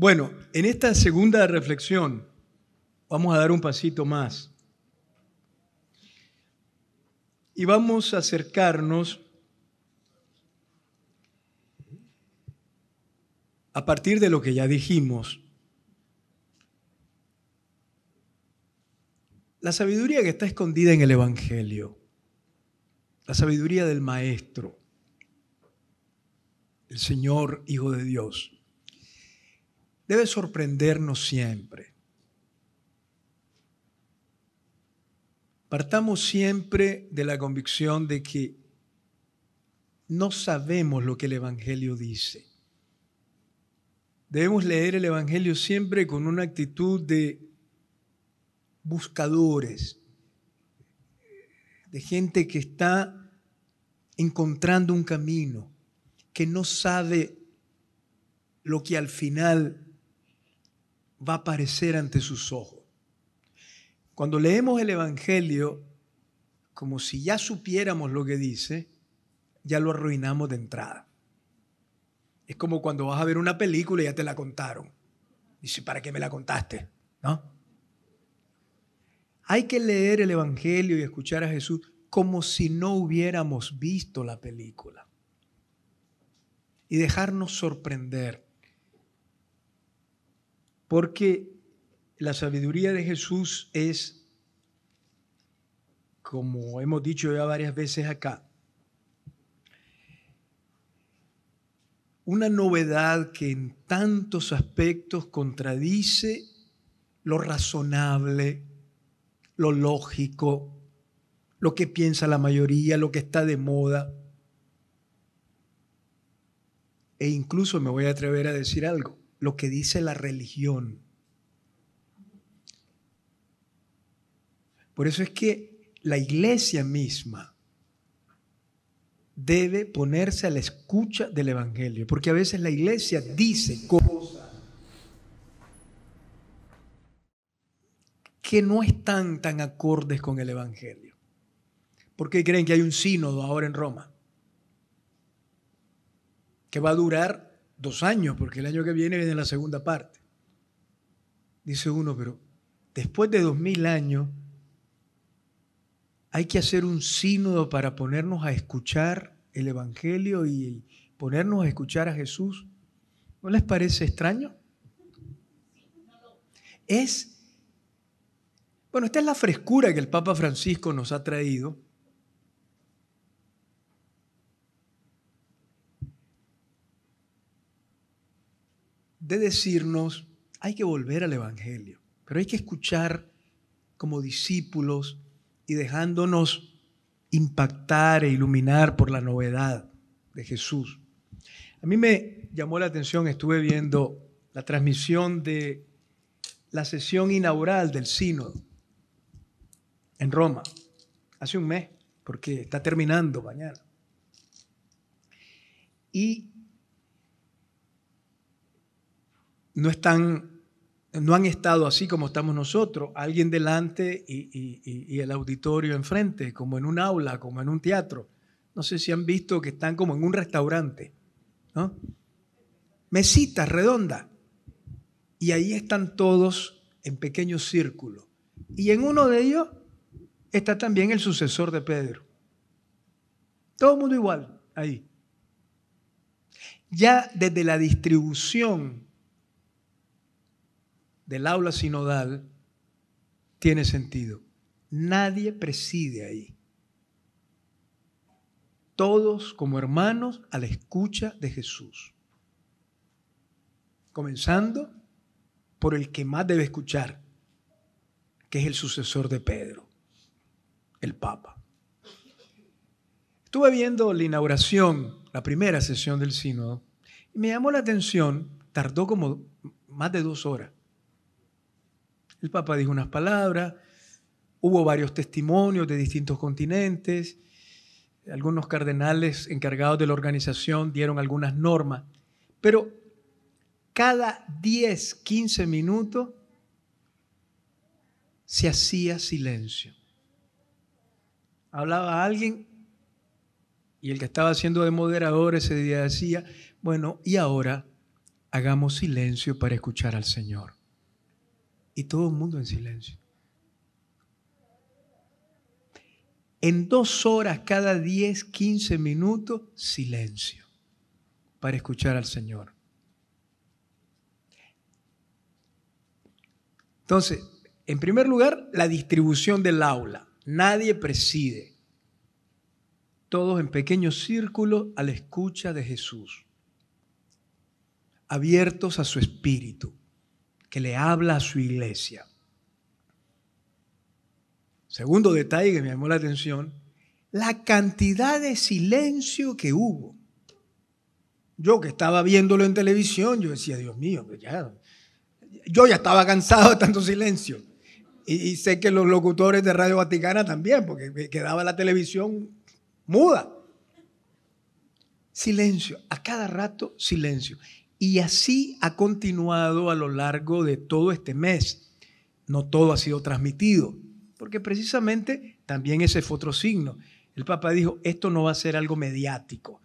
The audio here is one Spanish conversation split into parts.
Bueno, en esta segunda reflexión vamos a dar un pasito más y vamos a acercarnos a partir de lo que ya dijimos. La sabiduría que está escondida en el Evangelio, la sabiduría del Maestro, el Señor Hijo de Dios debe sorprendernos siempre. Partamos siempre de la convicción de que no sabemos lo que el Evangelio dice. Debemos leer el Evangelio siempre con una actitud de buscadores, de gente que está encontrando un camino, que no sabe lo que al final va a aparecer ante sus ojos. Cuando leemos el Evangelio, como si ya supiéramos lo que dice, ya lo arruinamos de entrada. Es como cuando vas a ver una película y ya te la contaron. Dice, ¿para qué me la contaste? ¿No? Hay que leer el Evangelio y escuchar a Jesús como si no hubiéramos visto la película. Y dejarnos sorprender porque la sabiduría de Jesús es, como hemos dicho ya varias veces acá, una novedad que en tantos aspectos contradice lo razonable, lo lógico, lo que piensa la mayoría, lo que está de moda. E incluso me voy a atrever a decir algo lo que dice la religión. Por eso es que la iglesia misma debe ponerse a la escucha del Evangelio, porque a veces la iglesia dice cosas que no están tan acordes con el Evangelio. ¿Por qué creen que hay un sínodo ahora en Roma? Que va a durar dos años, porque el año que viene viene la segunda parte. Dice uno, pero después de dos mil años hay que hacer un sínodo para ponernos a escuchar el Evangelio y ponernos a escuchar a Jesús. ¿No les parece extraño? Es, bueno, esta es la frescura que el Papa Francisco nos ha traído de decirnos, hay que volver al Evangelio, pero hay que escuchar como discípulos y dejándonos impactar e iluminar por la novedad de Jesús. A mí me llamó la atención, estuve viendo la transmisión de la sesión inaugural del sínodo en Roma, hace un mes, porque está terminando mañana. Y no están, no han estado así como estamos nosotros, alguien delante y, el auditorio enfrente, como en un aula, como en un teatro. No sé si han visto que están como en un restaurante, ¿no? Mesitas redondas. Y ahí están todos en pequeños círculos. Y en uno de ellos está también el sucesor de Pedro. Todo el mundo igual ahí. Ya desde la distribución del aula sinodal tiene sentido. Nadie preside ahí. Todos como hermanos a la escucha de Jesús. Comenzando por el que más debe escuchar, que es el sucesor de Pedro, el Papa. Estuve viendo la inauguración, la primera sesión del sínodo, y me llamó la atención, tardó como más de dos horas, el Papa dijo unas palabras, hubo varios testimonios de distintos continentes, algunos cardenales encargados de la organización dieron algunas normas, pero cada 10, 15 minutos se hacía silencio. Hablaba alguien y el que estaba haciendo de moderador ese día decía, bueno, y ahora hagamos silencio para escuchar al Señor y todo el mundo en silencio. En dos horas cada 10, 15 minutos, silencio para escuchar al Señor. Entonces, en primer lugar, la distribución del aula. Nadie preside. Todos en pequeños círculos a la escucha de Jesús, abiertos a su espíritu que le habla a su iglesia. Segundo detalle que me llamó la atención, la cantidad de silencio que hubo. Yo que estaba viéndolo en televisión, yo decía, Dios mío, pues yo ya estaba cansado de tanto silencio. Y, y, sé que los locutores de Radio Vaticana también, porque quedaba la televisión muda. Silencio, a cada rato silencio. Y así ha continuado a lo largo de todo este mes. No todo ha sido transmitido, porque precisamente también ese fue otro signo. El Papa dijo, esto no va a ser algo mediático,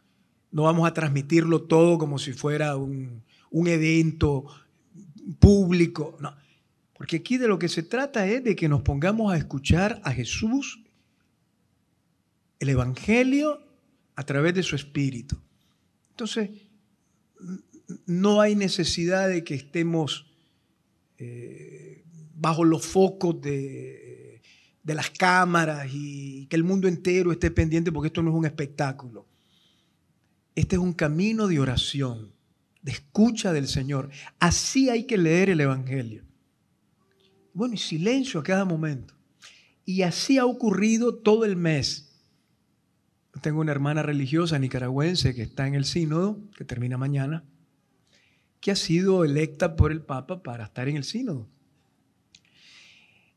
no vamos a transmitirlo todo como si fuera un, evento público, no. Porque aquí de lo que se trata es de que nos pongamos a escuchar a Jesús, el Evangelio, a través de su Espíritu. Entonces, no hay necesidad de que estemos eh, bajo los focos de, las cámaras y que el mundo entero esté pendiente porque esto no es un espectáculo. Este es un camino de oración, de escucha del Señor. Así hay que leer el Evangelio. Bueno, y silencio a cada momento. Y así ha ocurrido todo el mes. Tengo una hermana religiosa nicaragüense que está en el sínodo, que termina mañana que ha sido electa por el Papa para estar en el sínodo.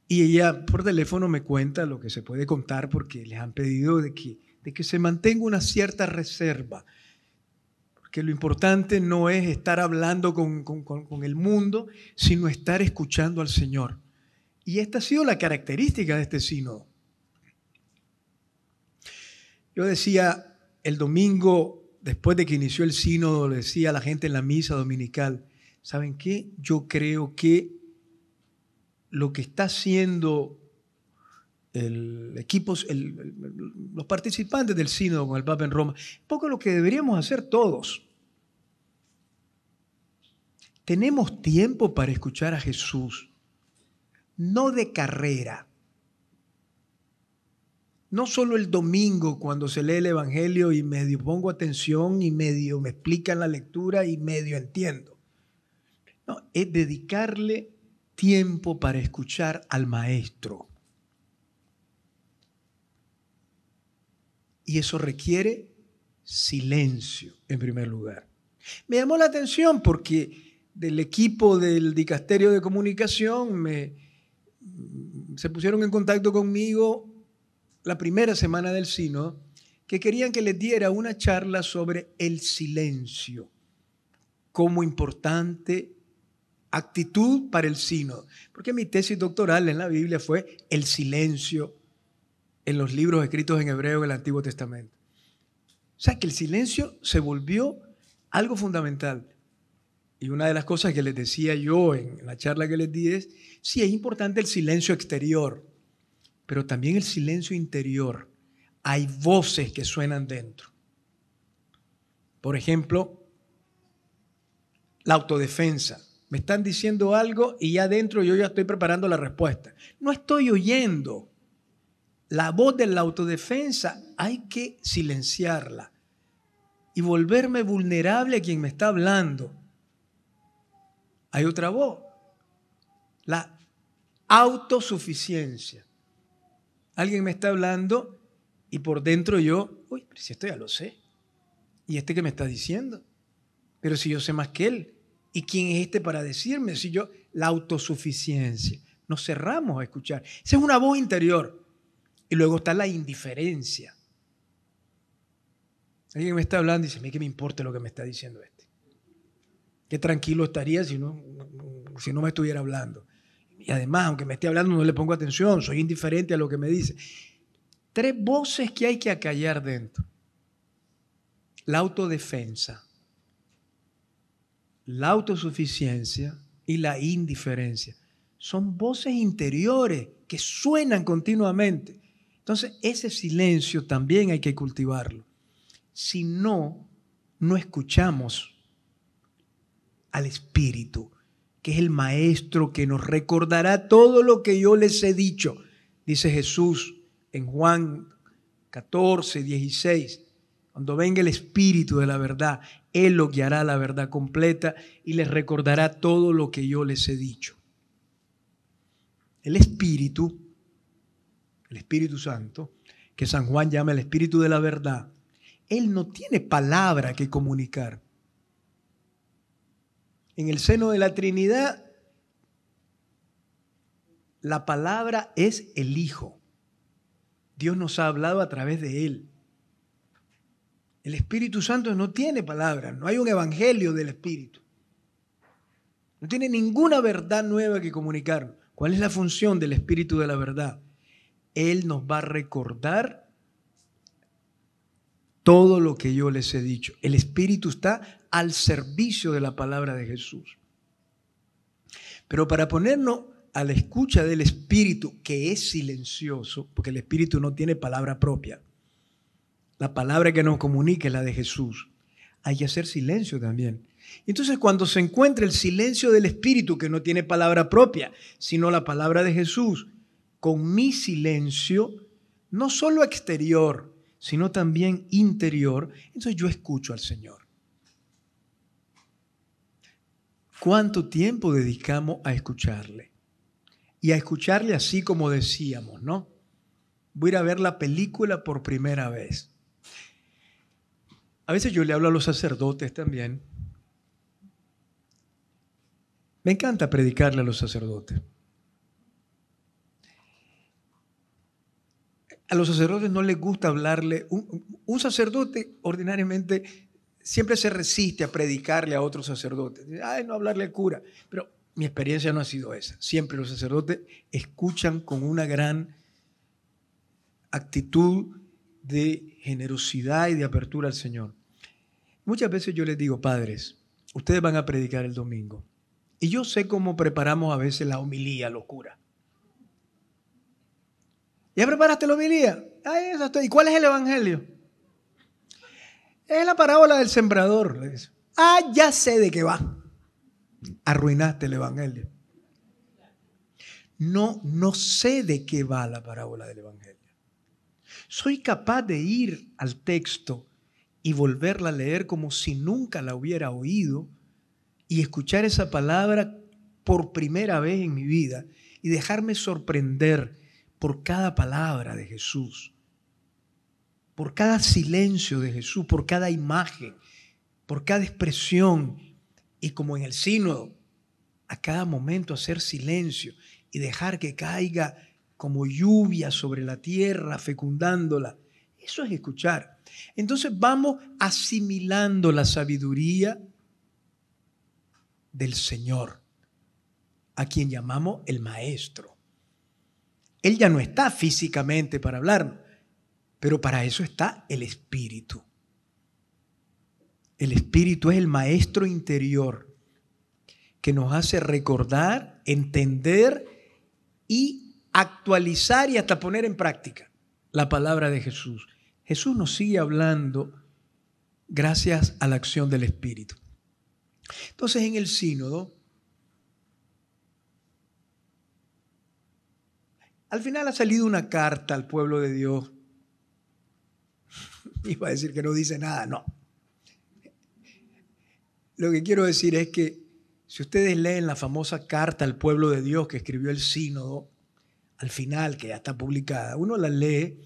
Y ella por teléfono me cuenta lo que se puede contar porque les han pedido de que, de que se mantenga una cierta reserva, porque lo importante no es estar hablando con, con el mundo, sino estar escuchando al Señor. Y esta ha sido la característica de este sínodo. Yo decía el domingo después de que inició el sínodo, le decía a la gente en la misa dominical, ¿saben qué? Yo creo que lo que está haciendo el los participantes del sínodo con el Papa en Roma, es poco lo que deberíamos hacer todos. Tenemos tiempo para escuchar a Jesús, no de carrera no solo el domingo cuando se lee el Evangelio y medio pongo atención y medio me explican la lectura y medio entiendo. No, es dedicarle tiempo para escuchar al maestro. Y eso requiere silencio, en primer lugar. Me llamó la atención porque del equipo del Dicasterio de Comunicación me, se pusieron en contacto conmigo la primera semana del Sino, que querían que les diera una charla sobre el silencio como importante actitud para el Sino. Porque mi tesis doctoral en la Biblia fue el silencio en los libros escritos en hebreo del Antiguo Testamento. O sea, que el silencio se volvió algo fundamental. Y una de las cosas que les decía yo en la charla que les di es, sí, es importante el silencio exterior, pero también el silencio interior. Hay voces que suenan dentro. Por ejemplo, la autodefensa. Me están diciendo algo y ya dentro yo ya estoy preparando la respuesta. No estoy oyendo. La voz de la autodefensa hay que silenciarla y volverme vulnerable a quien me está hablando. Hay otra voz, la autosuficiencia alguien me está hablando y por dentro yo, uy, pero si esto ya lo sé. ¿Y este que me está diciendo? Pero si yo sé más que él. ¿Y quién es este para decirme? Si yo, la autosuficiencia. Nos cerramos a escuchar. Esa es una voz interior. Y luego está la indiferencia. Alguien me está hablando y dice, a mí que me importa lo que me está diciendo este. Qué tranquilo estaría si no, si no me estuviera hablando y además, aunque me esté hablando, no le pongo atención, soy indiferente a lo que me dice. Tres voces que hay que acallar dentro. La autodefensa, la autosuficiencia y la indiferencia. Son voces interiores que suenan continuamente. Entonces, ese silencio también hay que cultivarlo. Si no, no escuchamos al Espíritu, que es el Maestro que nos recordará todo lo que yo les he dicho, dice Jesús en Juan 14, 16. Cuando venga el Espíritu de la verdad, Él lo guiará a la verdad completa y les recordará todo lo que yo les he dicho. El Espíritu, el Espíritu Santo, que San Juan llama el Espíritu de la verdad, Él no tiene palabra que comunicar. En el seno de la Trinidad, la palabra es el Hijo. Dios nos ha hablado a través de Él. El Espíritu Santo no tiene palabra, no hay un evangelio del Espíritu. No tiene ninguna verdad nueva que comunicar. ¿Cuál es la función del Espíritu de la verdad? Él nos va a recordar todo lo que yo les he dicho. El Espíritu está al servicio de la palabra de Jesús. Pero para ponernos a la escucha del Espíritu, que es silencioso, porque el Espíritu no tiene palabra propia, la palabra que nos comunica es la de Jesús, hay que hacer silencio también. Entonces cuando se encuentra el silencio del Espíritu, que no tiene palabra propia, sino la palabra de Jesús, con mi silencio, no solo exterior, sino también interior, entonces yo escucho al Señor. cuánto tiempo dedicamos a escucharle. Y a escucharle así como decíamos, ¿no? Voy a ir a ver la película por primera vez. A veces yo le hablo a los sacerdotes también. Me encanta predicarle a los sacerdotes. A los sacerdotes no les gusta hablarle. Un, un sacerdote ordinariamente siempre se resiste a predicarle a otros sacerdotes. Ay, no hablarle al cura. Pero mi experiencia no ha sido esa. Siempre los sacerdotes escuchan con una gran actitud de generosidad y de apertura al Señor. Muchas veces yo les digo, padres, ustedes van a predicar el domingo. Y yo sé cómo preparamos a veces la homilía, locura. ¿Ya preparaste la homilía? Ah, ¿Y cuál es el evangelio? Es la parábola del sembrador. Le dice. Ah, ya sé de qué va. Arruinaste el Evangelio. No, no sé de qué va la parábola del Evangelio. Soy capaz de ir al texto y volverla a leer como si nunca la hubiera oído y escuchar esa palabra por primera vez en mi vida y dejarme sorprender por cada palabra de Jesús por cada silencio de Jesús, por cada imagen, por cada expresión y como en el sínodo, a cada momento hacer silencio y dejar que caiga como lluvia sobre la tierra, fecundándola. Eso es escuchar. Entonces vamos asimilando la sabiduría del Señor, a quien llamamos el Maestro. Él ya no está físicamente para hablarnos, pero para eso está el Espíritu. El Espíritu es el maestro interior que nos hace recordar, entender y actualizar y hasta poner en práctica la palabra de Jesús. Jesús nos sigue hablando gracias a la acción del Espíritu. Entonces en el sínodo, al final ha salido una carta al pueblo de Dios iba a decir que no dice nada, no. Lo que quiero decir es que si ustedes leen la famosa carta al pueblo de Dios que escribió el sínodo, al final, que ya está publicada, uno la lee,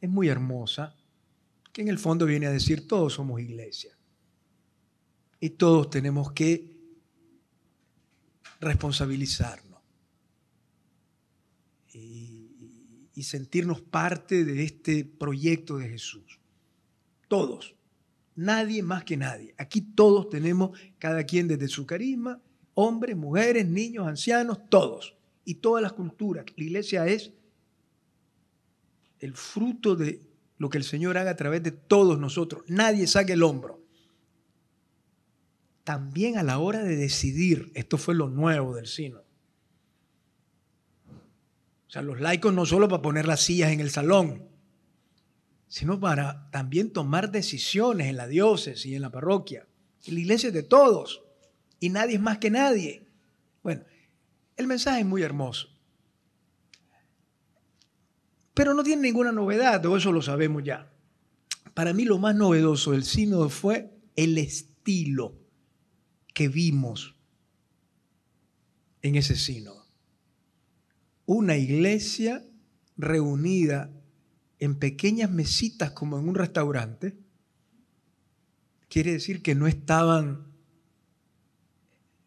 es muy hermosa, que en el fondo viene a decir, todos somos iglesia. Y todos tenemos que responsabilizarnos y sentirnos parte de este proyecto de Jesús todos, nadie más que nadie. Aquí todos tenemos, cada quien desde su carisma, hombres, mujeres, niños, ancianos, todos. Y todas las culturas. La iglesia es el fruto de lo que el Señor haga a través de todos nosotros. Nadie saque el hombro. También a la hora de decidir, esto fue lo nuevo del sino. O sea, los laicos no solo para poner las sillas en el salón, sino para también tomar decisiones en la diócesis y en la parroquia. la iglesia es de todos y nadie es más que nadie. Bueno, el mensaje es muy hermoso. Pero no tiene ninguna novedad, todo eso lo sabemos ya. Para mí lo más novedoso del sínodo fue el estilo que vimos en ese sínodo. Una iglesia reunida en pequeñas mesitas como en un restaurante, quiere decir que no estaban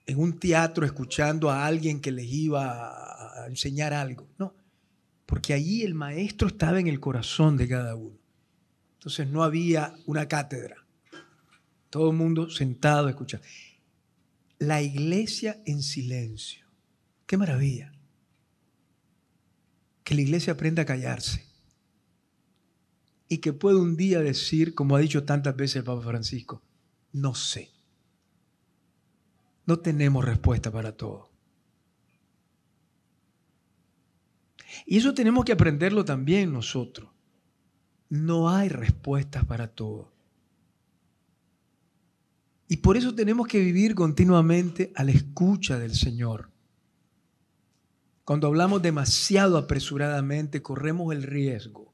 en un teatro escuchando a alguien que les iba a enseñar algo, no, porque allí el maestro estaba en el corazón de cada uno. Entonces no había una cátedra, todo el mundo sentado escuchar. La iglesia en silencio, qué maravilla. Que la iglesia aprenda a callarse y que puede un día decir, como ha dicho tantas veces el Papa Francisco, no sé. No tenemos respuesta para todo. Y eso tenemos que aprenderlo también nosotros. No hay respuestas para todo. Y por eso tenemos que vivir continuamente a la escucha del Señor. Cuando hablamos demasiado apresuradamente, corremos el riesgo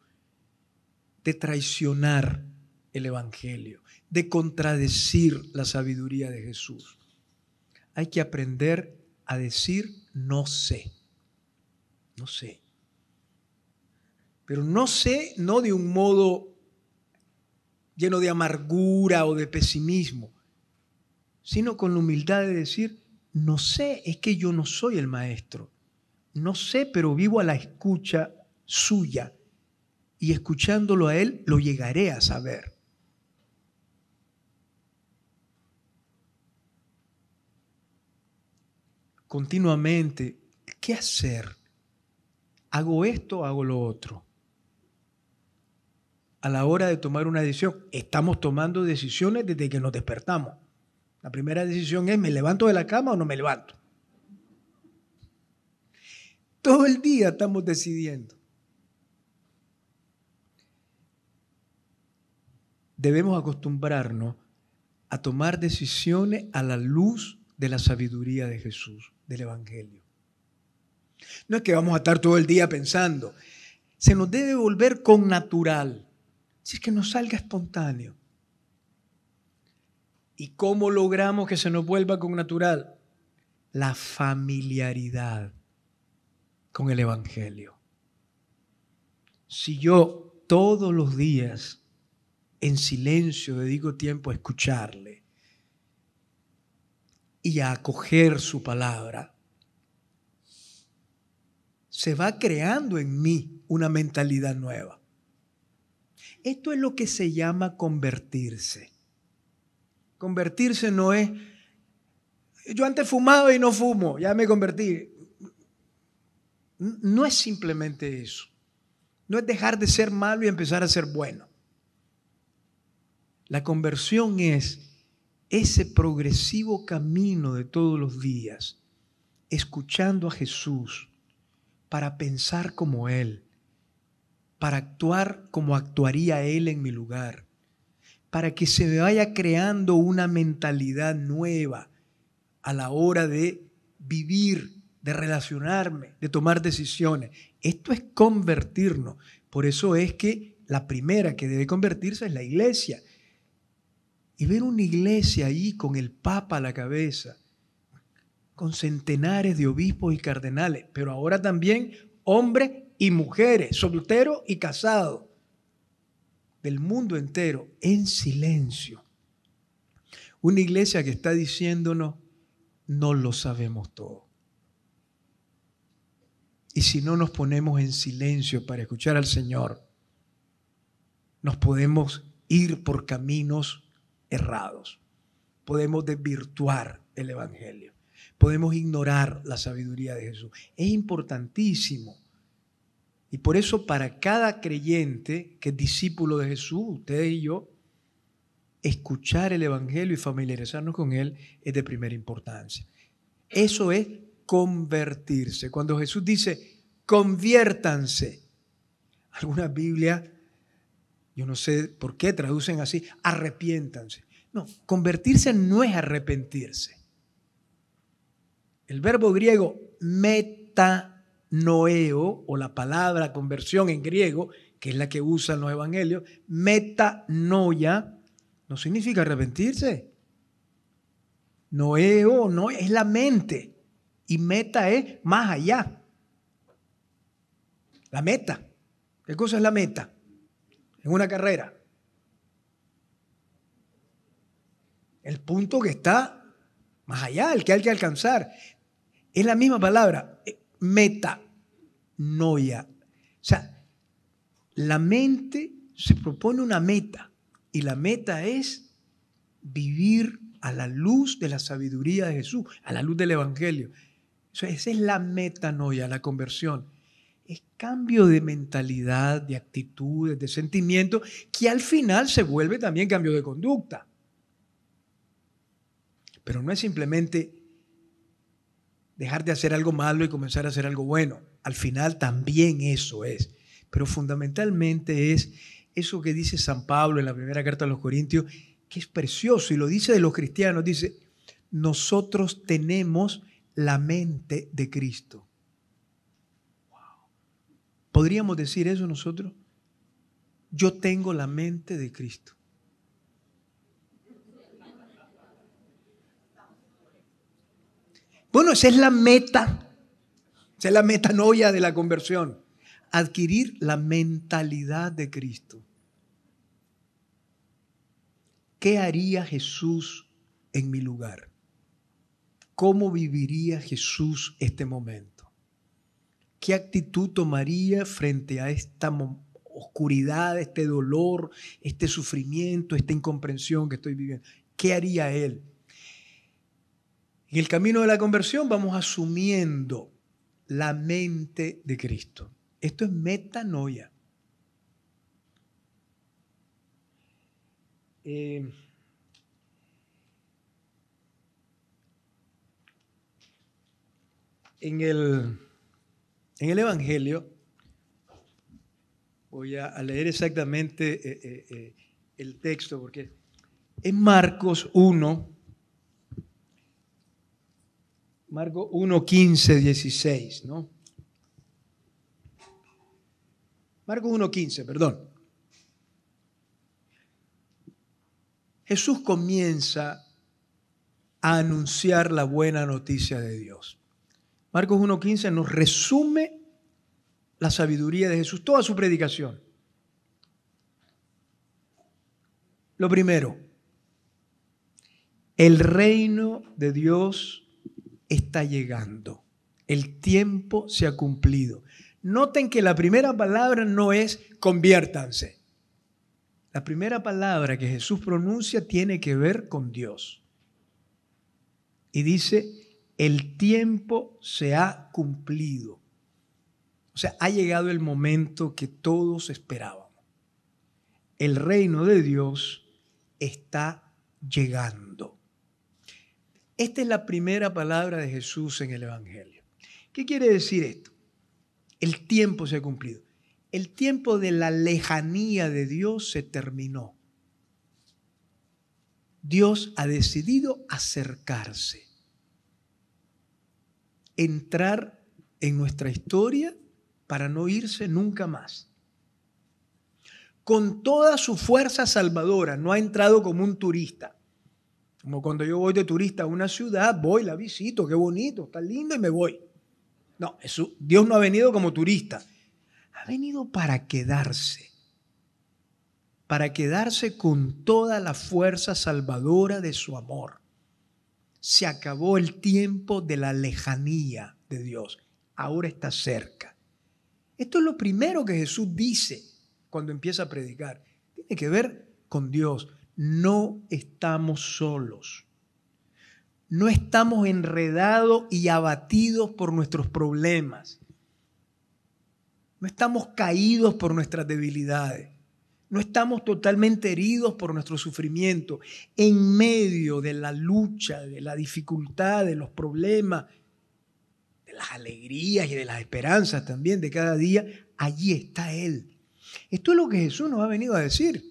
de traicionar el Evangelio, de contradecir la sabiduría de Jesús. Hay que aprender a decir no sé, no sé. Pero no sé no de un modo lleno de amargura o de pesimismo, sino con la humildad de decir, no sé, es que yo no soy el maestro, no sé, pero vivo a la escucha suya y escuchándolo a Él lo llegaré a saber. Continuamente, ¿qué hacer? ¿Hago esto o hago lo otro? A la hora de tomar una decisión, estamos tomando decisiones desde que nos despertamos. La primera decisión es, ¿me levanto de la cama o no me levanto? Todo el día estamos decidiendo. debemos acostumbrarnos a tomar decisiones a la luz de la sabiduría de Jesús, del Evangelio. No es que vamos a estar todo el día pensando, se nos debe volver con natural, si es que nos salga espontáneo. ¿Y cómo logramos que se nos vuelva con natural? La familiaridad con el Evangelio. Si yo todos los días en silencio dedico tiempo a escucharle y a acoger su palabra, se va creando en mí una mentalidad nueva. Esto es lo que se llama convertirse. Convertirse no es, yo antes fumaba y no fumo, ya me convertí. No es simplemente eso. No es dejar de ser malo y empezar a ser bueno. La conversión es ese progresivo camino de todos los días, escuchando a Jesús para pensar como Él, para actuar como actuaría Él en mi lugar, para que se me vaya creando una mentalidad nueva a la hora de vivir, de relacionarme, de tomar decisiones. Esto es convertirnos. Por eso es que la primera que debe convertirse es la iglesia y ver una iglesia ahí con el Papa a la cabeza, con centenares de obispos y cardenales, pero ahora también hombres y mujeres, solteros y casados, del mundo entero, en silencio. Una iglesia que está diciéndonos, no lo sabemos todo. Y si no nos ponemos en silencio para escuchar al Señor, nos podemos ir por caminos errados. Podemos desvirtuar el Evangelio. Podemos ignorar la sabiduría de Jesús. Es importantísimo. Y por eso para cada creyente que es discípulo de Jesús, ustedes y yo, escuchar el Evangelio y familiarizarnos con él es de primera importancia. Eso es convertirse. Cuando Jesús dice, conviértanse, algunas Biblia. Yo no sé por qué traducen así, arrepiéntanse. No, convertirse no es arrepentirse. El verbo griego metanoeo o la palabra conversión en griego, que es la que usan los evangelios, metanoia, no significa arrepentirse. Noeo no es la mente y meta es más allá. La meta. ¿Qué cosa es la meta? en una carrera. El punto que está más allá, el que hay que alcanzar. Es la misma palabra, eh, meta, noia. O sea, la mente se propone una meta y la meta es vivir a la luz de la sabiduría de Jesús, a la luz del Evangelio. esa es la meta metanoia, la conversión es cambio de mentalidad, de actitudes, de sentimientos, que al final se vuelve también cambio de conducta. Pero no es simplemente dejar de hacer algo malo y comenzar a hacer algo bueno. Al final también eso es. Pero fundamentalmente es eso que dice San Pablo en la primera carta a los Corintios, que es precioso y lo dice de los cristianos. Dice, nosotros tenemos la mente de Cristo. ¿Podríamos decir eso nosotros? Yo tengo la mente de Cristo. Bueno, esa es la meta. Esa es la metanoia de la conversión. Adquirir la mentalidad de Cristo. ¿Qué haría Jesús en mi lugar? ¿Cómo viviría Jesús este momento? ¿Qué actitud tomaría frente a esta oscuridad, este dolor, este sufrimiento, esta incomprensión que estoy viviendo? ¿Qué haría él? En el camino de la conversión vamos asumiendo la mente de Cristo. Esto es metanoia. Eh, en el en el Evangelio, voy a leer exactamente eh, eh, eh, el texto, porque en Marcos 1, Marcos 1, 15, 16, ¿no? Marcos 1, 15, perdón. Jesús comienza a anunciar la buena noticia de Dios. Marcos 1.15 nos resume la sabiduría de Jesús, toda su predicación. Lo primero, el reino de Dios está llegando. El tiempo se ha cumplido. Noten que la primera palabra no es conviértanse. La primera palabra que Jesús pronuncia tiene que ver con Dios. Y dice, el tiempo se ha cumplido. O sea, ha llegado el momento que todos esperábamos. El reino de Dios está llegando. Esta es la primera palabra de Jesús en el Evangelio. ¿Qué quiere decir esto? El tiempo se ha cumplido. El tiempo de la lejanía de Dios se terminó. Dios ha decidido acercarse entrar en nuestra historia para no irse nunca más. Con toda su fuerza salvadora, no ha entrado como un turista. Como cuando yo voy de turista a una ciudad, voy, la visito, qué bonito, está lindo y me voy. No, Dios no ha venido como turista. Ha venido para quedarse. Para quedarse con toda la fuerza salvadora de su amor se acabó el tiempo de la lejanía de Dios. Ahora está cerca. Esto es lo primero que Jesús dice cuando empieza a predicar. Tiene que ver con Dios. No estamos solos. No estamos enredados y abatidos por nuestros problemas. No estamos caídos por nuestras debilidades. No estamos totalmente heridos por nuestro sufrimiento. En medio de la lucha, de la dificultad, de los problemas, de las alegrías y de las esperanzas también de cada día, allí está Él. Esto es lo que Jesús nos ha venido a decir.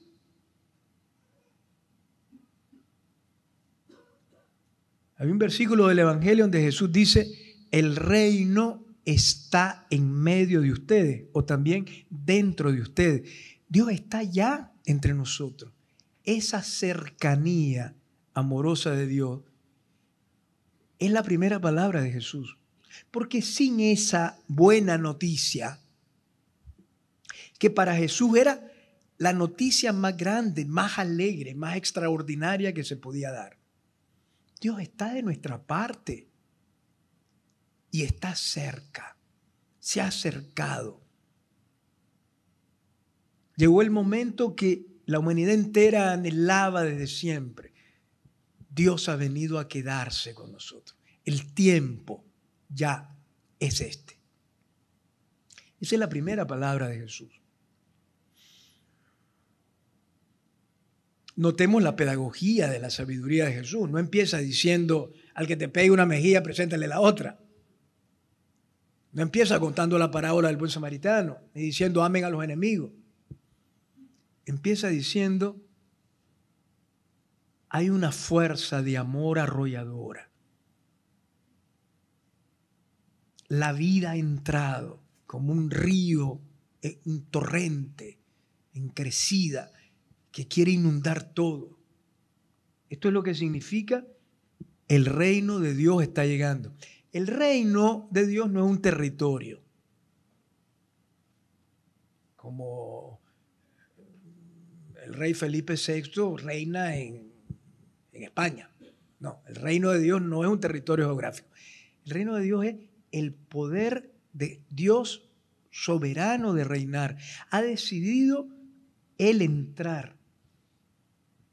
Hay un versículo del Evangelio donde Jesús dice, el reino está en medio de ustedes o también dentro de ustedes. Dios está ya entre nosotros. Esa cercanía amorosa de Dios es la primera palabra de Jesús. Porque sin esa buena noticia, que para Jesús era la noticia más grande, más alegre, más extraordinaria que se podía dar, Dios está de nuestra parte y está cerca, se ha acercado Llegó el momento que la humanidad entera anhelaba desde siempre. Dios ha venido a quedarse con nosotros. El tiempo ya es este. Esa es la primera palabra de Jesús. Notemos la pedagogía de la sabiduría de Jesús. No empieza diciendo al que te pegue una mejilla, preséntale la otra. No empieza contando la parábola del buen samaritano y diciendo amen a los enemigos. Empieza diciendo, hay una fuerza de amor arrolladora. La vida ha entrado como un río, eh, un torrente en crecida que quiere inundar todo. Esto es lo que significa el reino de Dios está llegando. El reino de Dios no es un territorio, como rey Felipe VI reina en, en España. No, el reino de Dios no es un territorio geográfico. El reino de Dios es el poder de Dios soberano de reinar. Ha decidido él entrar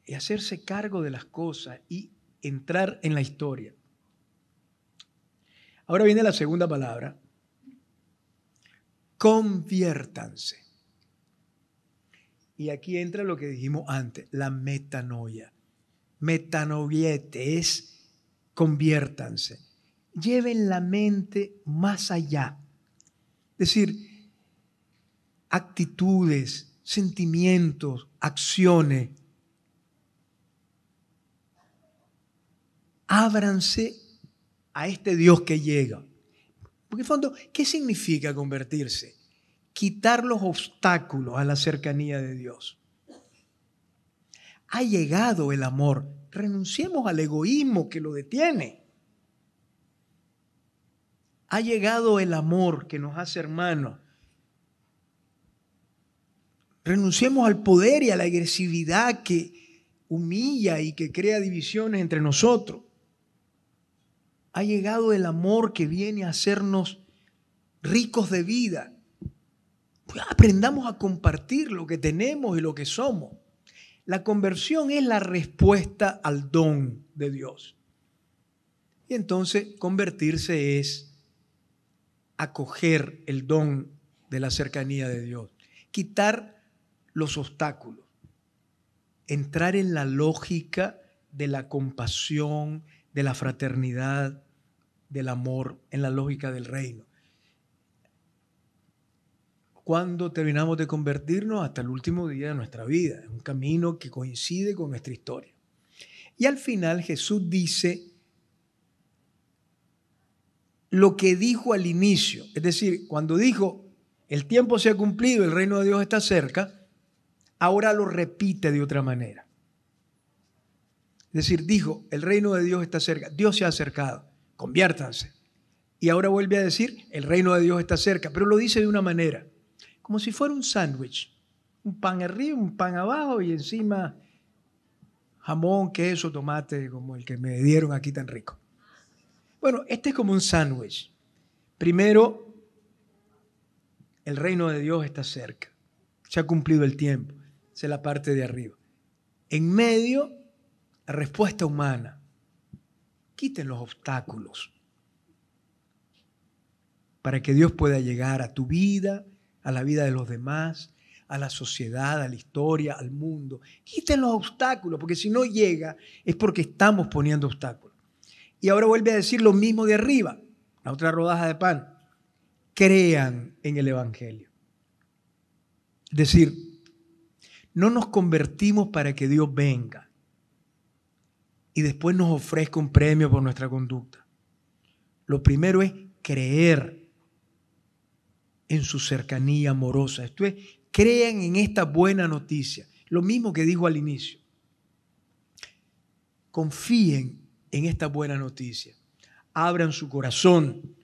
y hacerse cargo de las cosas y entrar en la historia. Ahora viene la segunda palabra. Conviértanse. Y aquí entra lo que dijimos antes, la metanoia. Metanoiete es conviértanse. Lleven la mente más allá. Es decir, actitudes, sentimientos, acciones. Ábranse a este Dios que llega. Porque en fondo, ¿qué significa convertirse? quitar los obstáculos a la cercanía de Dios. Ha llegado el amor. Renunciemos al egoísmo que lo detiene. Ha llegado el amor que nos hace hermanos. Renunciemos al poder y a la agresividad que humilla y que crea divisiones entre nosotros. Ha llegado el amor que viene a hacernos ricos de vida pues aprendamos a compartir lo que tenemos y lo que somos. La conversión es la respuesta al don de Dios. Y entonces convertirse es acoger el don de la cercanía de Dios, quitar los obstáculos, entrar en la lógica de la compasión, de la fraternidad, del amor, en la lógica del reino cuando terminamos de convertirnos hasta el último día de nuestra vida. un camino que coincide con nuestra historia. Y al final Jesús dice lo que dijo al inicio. Es decir, cuando dijo, el tiempo se ha cumplido, el reino de Dios está cerca, ahora lo repite de otra manera. Es decir, dijo, el reino de Dios está cerca, Dios se ha acercado, conviértanse. Y ahora vuelve a decir, el reino de Dios está cerca, pero lo dice de una manera como si fuera un sándwich. Un pan arriba, un pan abajo y encima jamón, queso, tomate, como el que me dieron aquí tan rico. Bueno, este es como un sándwich. Primero, el reino de Dios está cerca. Se ha cumplido el tiempo. Esa es la parte de arriba. En medio, la respuesta humana. Quiten los obstáculos para que Dios pueda llegar a tu vida, a la vida de los demás, a la sociedad, a la historia, al mundo. Quiten los obstáculos, porque si no llega es porque estamos poniendo obstáculos. Y ahora vuelve a decir lo mismo de arriba, la otra rodaja de pan. Crean en el Evangelio. Es decir, no nos convertimos para que Dios venga y después nos ofrezca un premio por nuestra conducta. Lo primero es creer en su cercanía amorosa. Esto es, crean en esta buena noticia. Lo mismo que dijo al inicio. Confíen en esta buena noticia. Abran su corazón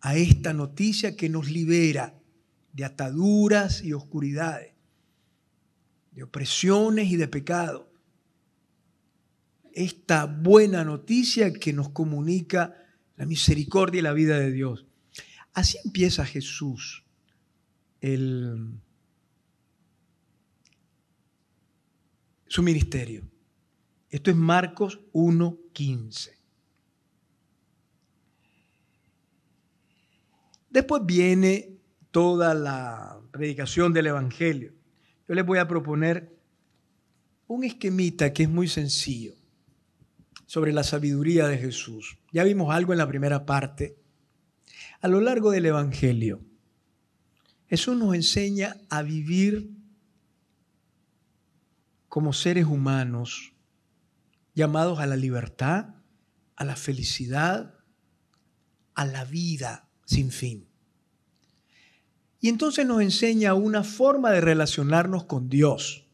a esta noticia que nos libera de ataduras y oscuridades, de opresiones y de pecado. Esta buena noticia que nos comunica la misericordia y la vida de Dios. Así empieza Jesús su ministerio. Esto es Marcos 1.15. Después viene toda la predicación del Evangelio. Yo les voy a proponer un esquemita que es muy sencillo sobre la sabiduría de Jesús. Ya vimos algo en la primera parte a lo largo del Evangelio. Jesús nos enseña a vivir como seres humanos, llamados a la libertad, a la felicidad, a la vida sin fin. Y entonces nos enseña una forma de relacionarnos con Dios,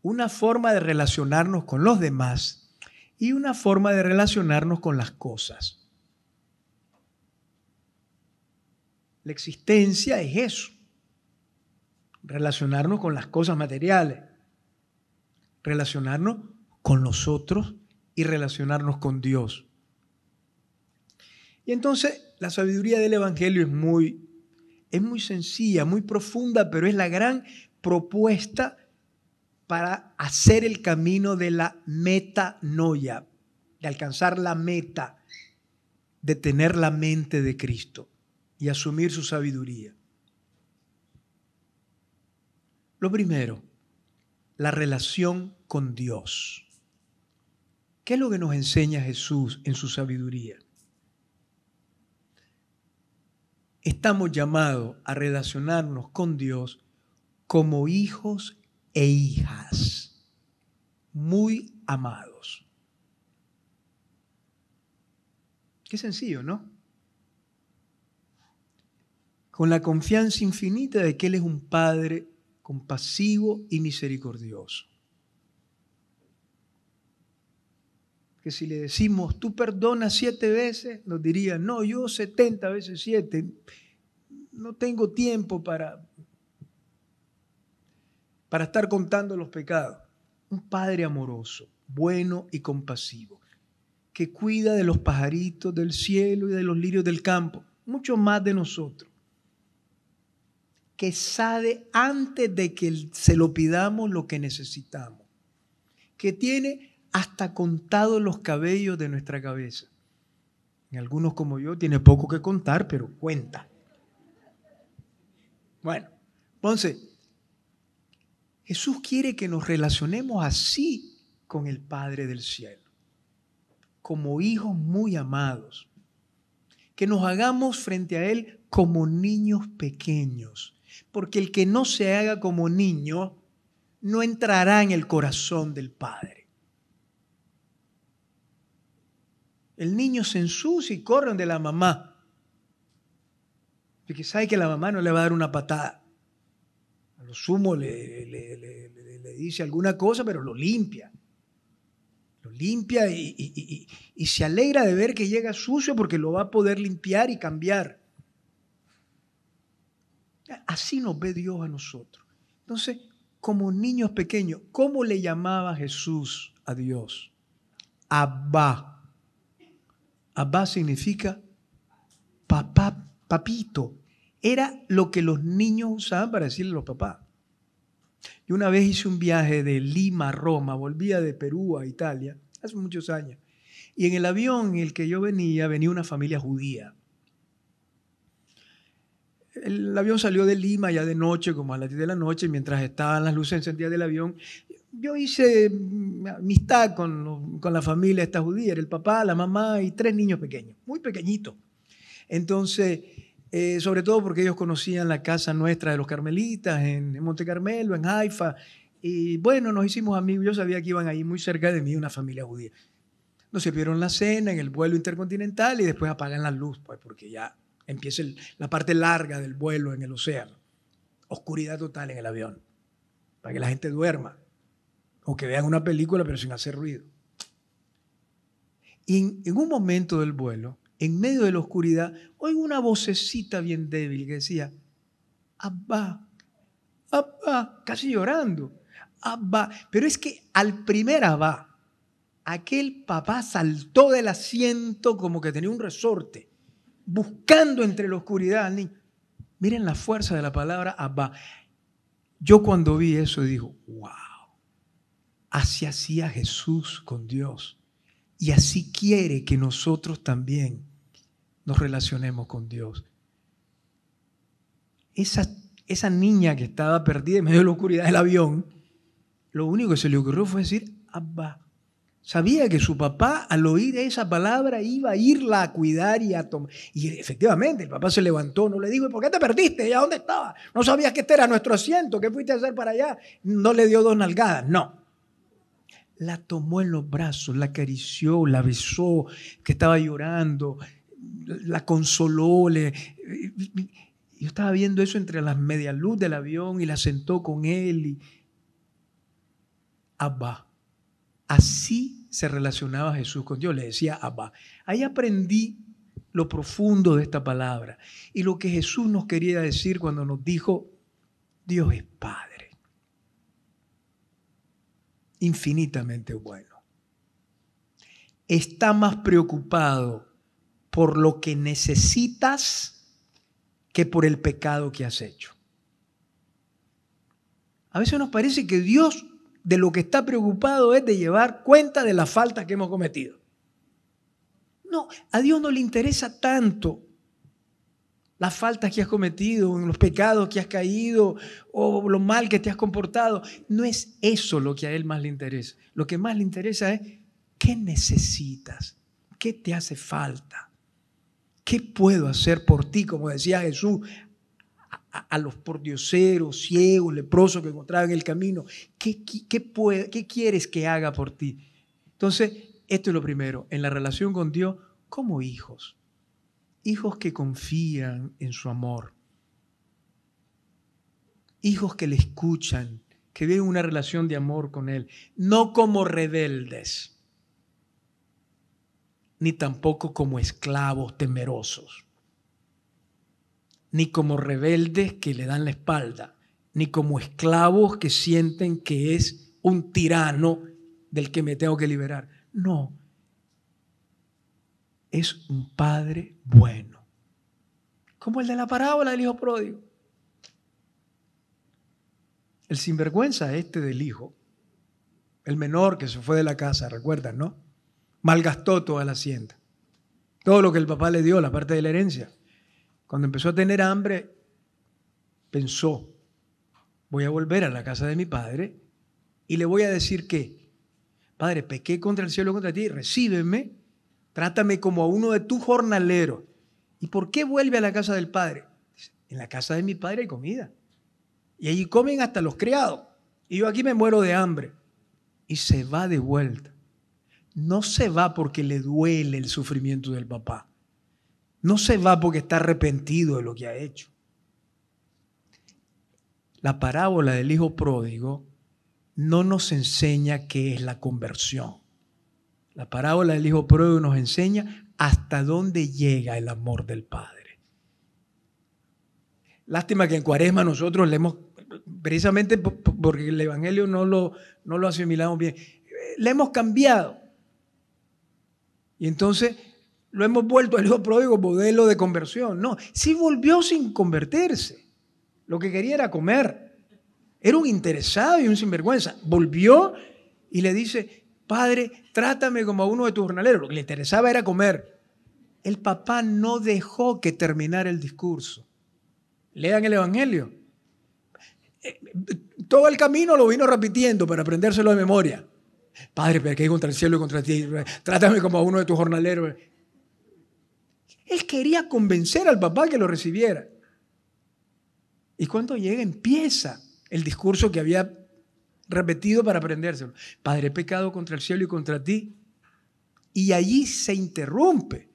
una forma de relacionarnos con los demás y una forma de relacionarnos con las cosas. La existencia es eso, relacionarnos con las cosas materiales, relacionarnos con nosotros y relacionarnos con Dios. Y entonces la sabiduría del Evangelio es muy, es muy sencilla, muy profunda, pero es la gran propuesta para hacer el camino de la metanoia, de alcanzar la meta, de tener la mente de Cristo y asumir su sabiduría. Lo primero, la relación con Dios. ¿Qué es lo que nos enseña Jesús en su sabiduría? Estamos llamados a relacionarnos con Dios como hijos e hijas, muy amados. Qué sencillo, ¿no? con la confianza infinita de que Él es un Padre compasivo y misericordioso. Que si le decimos, tú perdonas siete veces, nos diría, no, yo setenta veces siete, no tengo tiempo para, para estar contando los pecados. Un Padre amoroso, bueno y compasivo, que cuida de los pajaritos del cielo y de los lirios del campo, mucho más de nosotros que sabe antes de que se lo pidamos lo que necesitamos, que tiene hasta contado los cabellos de nuestra cabeza. En algunos como yo tiene poco que contar, pero cuenta. Bueno, entonces, Jesús quiere que nos relacionemos así con el Padre del Cielo, como hijos muy amados, que nos hagamos frente a Él como niños pequeños porque el que no se haga como niño no entrará en el corazón del Padre. El niño se ensucia y corre de la mamá, porque sabe que la mamá no le va a dar una patada. A lo sumo le, dice alguna cosa, pero lo limpia Lo limpia y, se alegra de ver que llega sucio porque lo va a poder limpiar y cambiar. Así nos ve Dios a nosotros. Entonces, como niños pequeños, ¿cómo le llamaba Jesús a Dios? Abba. Abba significa papá, papito. Era lo que los niños usaban para decirle a los papás. Yo una vez hice un viaje de Lima a Roma, volvía de Perú a Italia, hace muchos años. Y en el avión en el que yo venía, venía una familia judía el avión salió de Lima ya de noche, como a las 10 de la noche, mientras estaban las luces encendidas del avión. Yo hice amistad con, la familia esta judía, era el papá, la mamá y tres niños pequeños, muy pequeñitos. Entonces, eh, sobre todo porque ellos conocían la casa nuestra de los carmelitas en, Monte Carmelo, en Haifa. Y bueno, nos hicimos amigos. Yo sabía que iban ahí muy cerca de mí una familia judía. Nos sirvieron la cena en el vuelo intercontinental y después apagan la luz, pues, porque ya Empieza la parte larga del vuelo en el océano. Oscuridad total en el avión. Para que la gente duerma. O que vean una película pero sin hacer ruido. Y en, en un momento del vuelo, en medio de la oscuridad, oigo una vocecita bien débil que decía, Abba, Abba, casi llorando. Abba. Pero es que al primer Abba, aquel papá saltó del asiento como que tenía un resorte buscando entre la oscuridad al niño. Miren la fuerza de la palabra Abba. Yo cuando vi eso dijo, wow, así hacía Jesús con Dios. Y así quiere que nosotros también nos relacionemos con Dios. Esa, esa niña que estaba perdida en medio de la oscuridad del avión, lo único que se le ocurrió fue decir, Abba, Sabía que su papá, al oír esa palabra, iba a irla a cuidar y a tomar. Y efectivamente, el papá se levantó, no le dijo, por qué te perdiste? ¿Y dónde estaba ¿No sabías que este era nuestro asiento? ¿Qué fuiste a hacer para allá? No le dio dos nalgadas, no. La tomó en los brazos, la acarició, la besó, que estaba llorando, la consoló. Le... Yo estaba viendo eso entre las medias del avión y la sentó con él y... Abba Así se relacionaba Jesús con Dios, le decía Abba. Ahí aprendí lo profundo de esta palabra y lo que Jesús nos quería decir cuando nos dijo, Dios es Padre, infinitamente bueno. Está más preocupado por lo que necesitas que por el pecado que has hecho. A veces nos parece que Dios de lo que está preocupado es de llevar cuenta de las faltas que hemos cometido. No, a Dios no le interesa tanto las faltas que has cometido, los pecados que has caído o lo mal que te has comportado. No es eso lo que a Él más le interesa. Lo que más le interesa es qué necesitas, qué te hace falta, qué puedo hacer por ti, como decía Jesús a, los pordioseros, ciegos, leprosos que encontraban en el camino. ¿Qué, ¿Qué quieres que haga por ti? Entonces, esto es lo primero, en la relación con Dios como hijos, hijos que confían en su amor, hijos que le escuchan, que viven una relación de amor con Él, no como rebeldes, ni tampoco como esclavos temerosos ni como rebeldes que le dan la espalda, ni como esclavos que sienten que es un tirano del que me tengo que liberar. No, es un padre bueno, como el de la parábola del hijo pródigo. El sinvergüenza este del hijo, el menor que se fue de la casa, recuerdan, ¿no? Malgastó toda la hacienda, todo lo que el papá le dio, la parte de la herencia. Cuando empezó a tener hambre, pensó, voy a volver a la casa de mi padre y le voy a decir que, padre, pequé contra el cielo, contra ti, recíbeme, trátame como a uno de tus jornaleros. ¿Y por qué vuelve a la casa del padre? En la casa de mi padre hay comida. Y allí comen hasta los criados. Y yo aquí me muero de hambre. Y se va de vuelta. No se va porque le duele el sufrimiento del papá. No se va porque está arrepentido de lo que ha hecho. La parábola del Hijo Pródigo no nos enseña qué es la conversión. La parábola del Hijo Pródigo nos enseña hasta dónde llega el amor del Padre. Lástima que en Cuaresma nosotros le hemos... precisamente porque el Evangelio no lo, no lo asimilamos bien, le hemos cambiado. Y entonces lo hemos vuelto al hijo pródigo modelo de conversión. No, sí volvió sin convertirse. Lo que quería era comer. Era un interesado y un sinvergüenza. Volvió y le dice, padre, trátame como a uno de tus jornaleros. Lo que le interesaba era comer. El papá no dejó que terminara el discurso. Lean el Evangelio. Eh, todo el camino lo vino repitiendo para aprendérselo de memoria. Padre, hay contra el cielo y contra ti. Trátame como a uno de tus jornaleros. Él quería convencer al papá que lo recibiera. Y cuando llega empieza el discurso que había repetido para aprendérselo. Padre, pecado contra el cielo y contra ti. Y allí se interrumpe,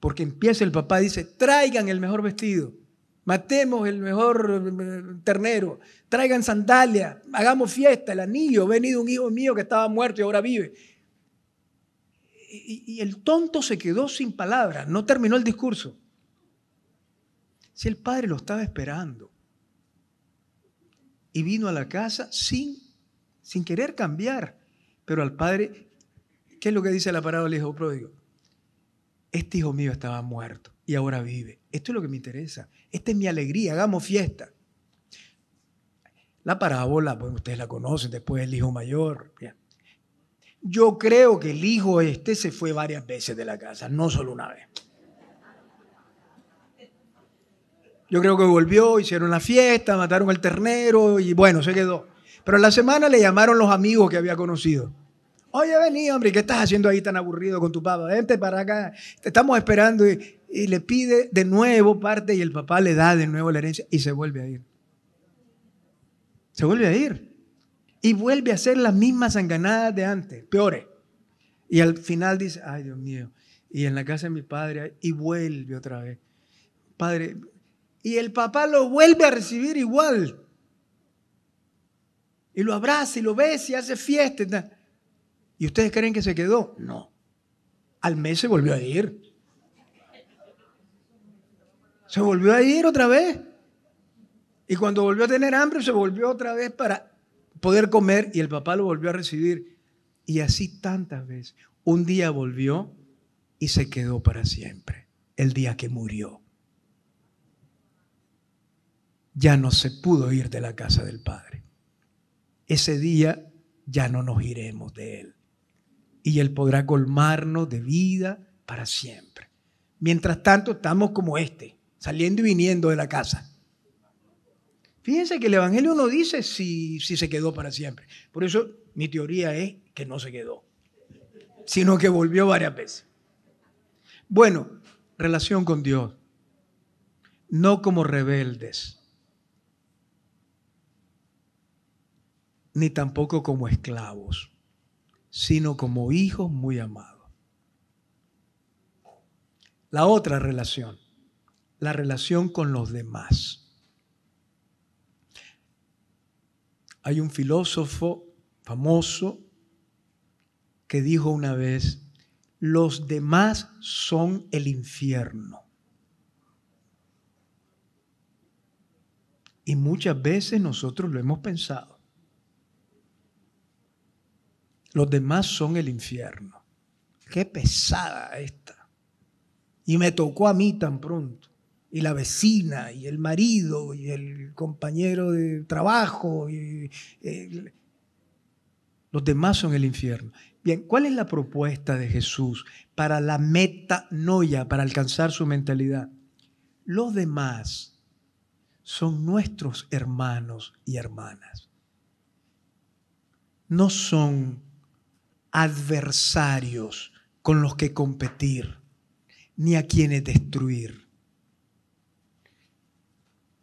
porque empieza el papá, dice, traigan el mejor vestido, matemos el mejor eh, ternero, traigan sandalias, hagamos fiesta, el anillo, venido un hijo mío que estaba muerto y ahora vive y, el tonto se quedó sin palabras, no terminó el discurso. Si el padre lo estaba esperando y vino a la casa sin, sin querer cambiar, pero al padre, ¿qué es lo que dice la parábola del hijo pródigo? Este hijo mío estaba muerto y ahora vive. Esto es lo que me interesa. Esta es mi alegría, hagamos fiesta. La parábola, bueno, ustedes la conocen, después el hijo mayor. Yo creo que el hijo este se fue varias veces de la casa, no solo una vez. Yo creo que volvió, hicieron la fiesta, mataron al ternero y bueno, se quedó. Pero en la semana le llamaron los amigos que había conocido. Oye, vení, hombre, ¿qué estás haciendo ahí tan aburrido con tu papá? Vente para acá, te estamos esperando. y le pide de nuevo parte y el papá le da de nuevo la herencia y se vuelve a ir. Se vuelve a ir y vuelve a hacer las mismas sanganadas de antes, peores. Y al final dice, ay Dios mío, y en la casa de mi padre, y vuelve otra vez. Padre, y el papá lo vuelve a recibir igual. Y lo abraza y lo besa y hace fiesta. ¿Y ustedes creen que se quedó? No. Al mes se volvió a ir. Se volvió a ir otra vez. Y cuando volvió a tener hambre, se volvió otra vez para poder comer y el papá lo volvió a recibir. Y así tantas veces. Un día volvió y se quedó para siempre, el día que murió. Ya no se pudo ir de la casa del Padre. Ese día ya no nos iremos de Él. Y Él podrá colmarnos de vida para siempre. Mientras tanto, estamos como este, saliendo y viniendo de la casa. Fíjense que el Evangelio no dice si, se quedó para siempre. Por eso mi teoría es que no se quedó, sino que volvió varias veces. Bueno, relación con Dios, no como rebeldes, ni tampoco como esclavos, sino como hijos muy amados. La otra relación, la relación con los demás. Hay un filósofo famoso que dijo una vez, los demás son el infierno. Y muchas veces nosotros lo hemos pensado. Los demás son el infierno. Qué pesada esta. Y me tocó a mí tan pronto y la vecina y el marido y el compañero de trabajo y los demás son el infierno. Bien, ¿cuál es la propuesta de Jesús para la meta noya para alcanzar su mentalidad? Los demás son nuestros hermanos y hermanas. No son adversarios con los que competir, ni a quienes destruir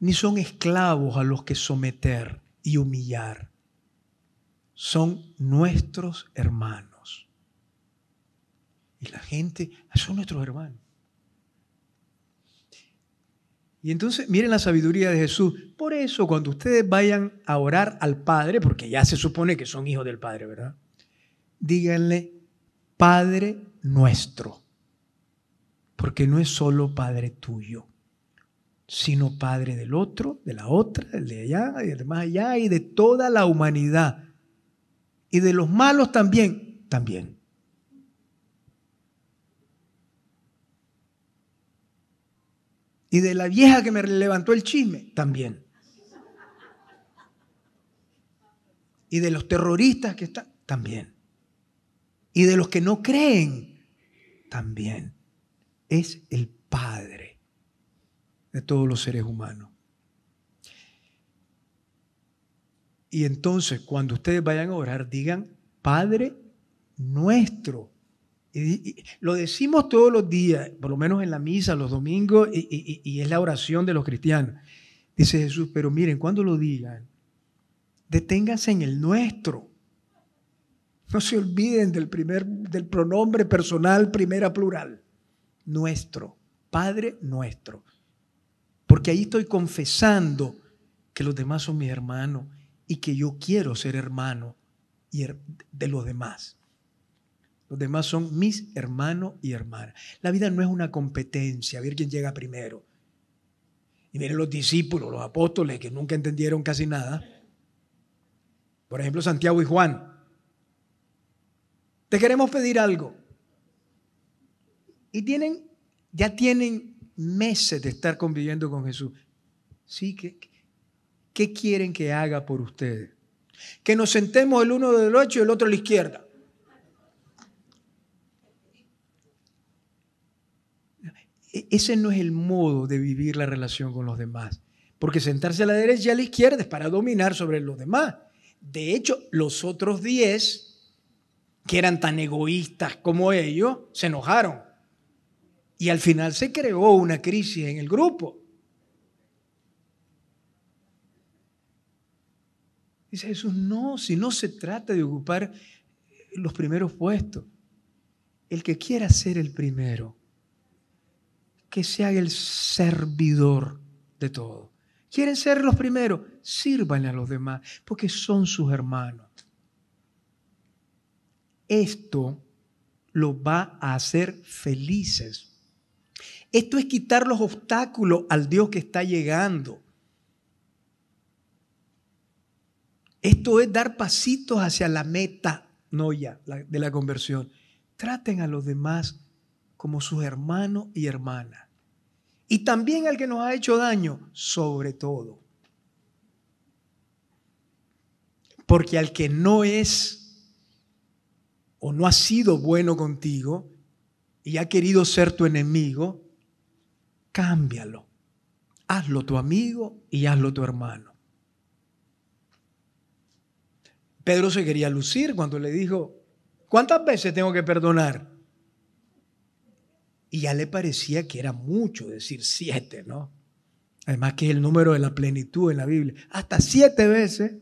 ni son esclavos a los que someter y humillar. Son nuestros hermanos. Y la gente, ah, son nuestros hermanos. Y entonces, miren la sabiduría de Jesús. Por eso, cuando ustedes vayan a orar al Padre, porque ya se supone que son hijos del Padre, ¿verdad? Díganle, Padre nuestro, porque no es solo Padre tuyo sino Padre del otro, de la otra, del de allá, y del más allá, y de toda la humanidad. Y de los malos también, también. Y de la vieja que me levantó el chisme, también. Y de los terroristas que están, también. Y de los que no creen, también. Es el Padre de todos los seres humanos. Y entonces, cuando ustedes vayan a orar, digan, Padre nuestro. Y, lo decimos todos los días, por lo menos en la misa, los domingos, y, y es la oración de los cristianos. Dice Jesús, pero miren, cuando lo digan, deténganse en el nuestro. No se olviden del, primer, del pronombre personal, primera plural. Nuestro, Padre nuestro. Porque ahí estoy confesando que los demás son mis hermanos y que yo quiero ser hermano y de los demás. Los demás son mis hermanos y hermanas. La vida no es una competencia, a ver quién llega primero. Y miren los discípulos, los apóstoles, que nunca entendieron casi nada. Por ejemplo, Santiago y Juan. Te queremos pedir algo. Y tienen, ya tienen meses de estar conviviendo con Jesús. ¿Sí? ¿Qué, quieren que haga por ustedes? Que nos sentemos el uno del ocho y el otro a la izquierda. E, ese no es el modo de vivir la relación con los demás. Porque sentarse a la derecha y a la izquierda es para dominar sobre los demás. De hecho, los otros diez, que eran tan egoístas como ellos, se enojaron y al final se creó una crisis en el grupo. Dice Jesús, no, si no se trata de ocupar los primeros puestos. El que quiera ser el primero, que sea el servidor de todo. ¿Quieren ser los primeros? Sírvanle a los demás, porque son sus hermanos. Esto lo va a hacer felices esto es quitar los obstáculos al Dios que está llegando. Esto es dar pasitos hacia la meta, no ya, de la conversión. Traten a los demás como sus hermanos y hermanas. Y también al que nos ha hecho daño, sobre todo. Porque al que no es o no ha sido bueno contigo y ha querido ser tu enemigo, cámbialo. Hazlo tu amigo y hazlo tu hermano. Pedro se quería lucir cuando le dijo, ¿cuántas veces tengo que perdonar? Y ya le parecía que era mucho decir siete, ¿no? Además que es el número de la plenitud en la Biblia. Hasta siete veces.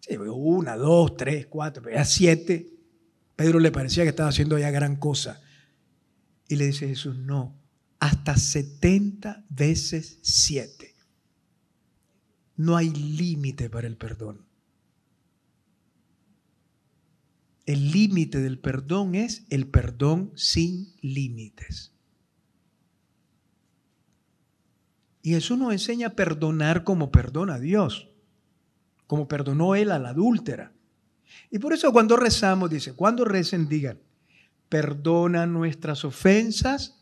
Sí, una, dos, tres, cuatro, pero ya siete. Pedro le parecía que estaba haciendo ya gran cosa. Y le dice Jesús, no, hasta 70 veces 7. No hay límite para el perdón. El límite del perdón es el perdón sin límites. Y Jesús nos enseña a perdonar como perdona a Dios, como perdonó Él a la adúltera. Y por eso cuando rezamos, dice, cuando recen, digan, perdona nuestras ofensas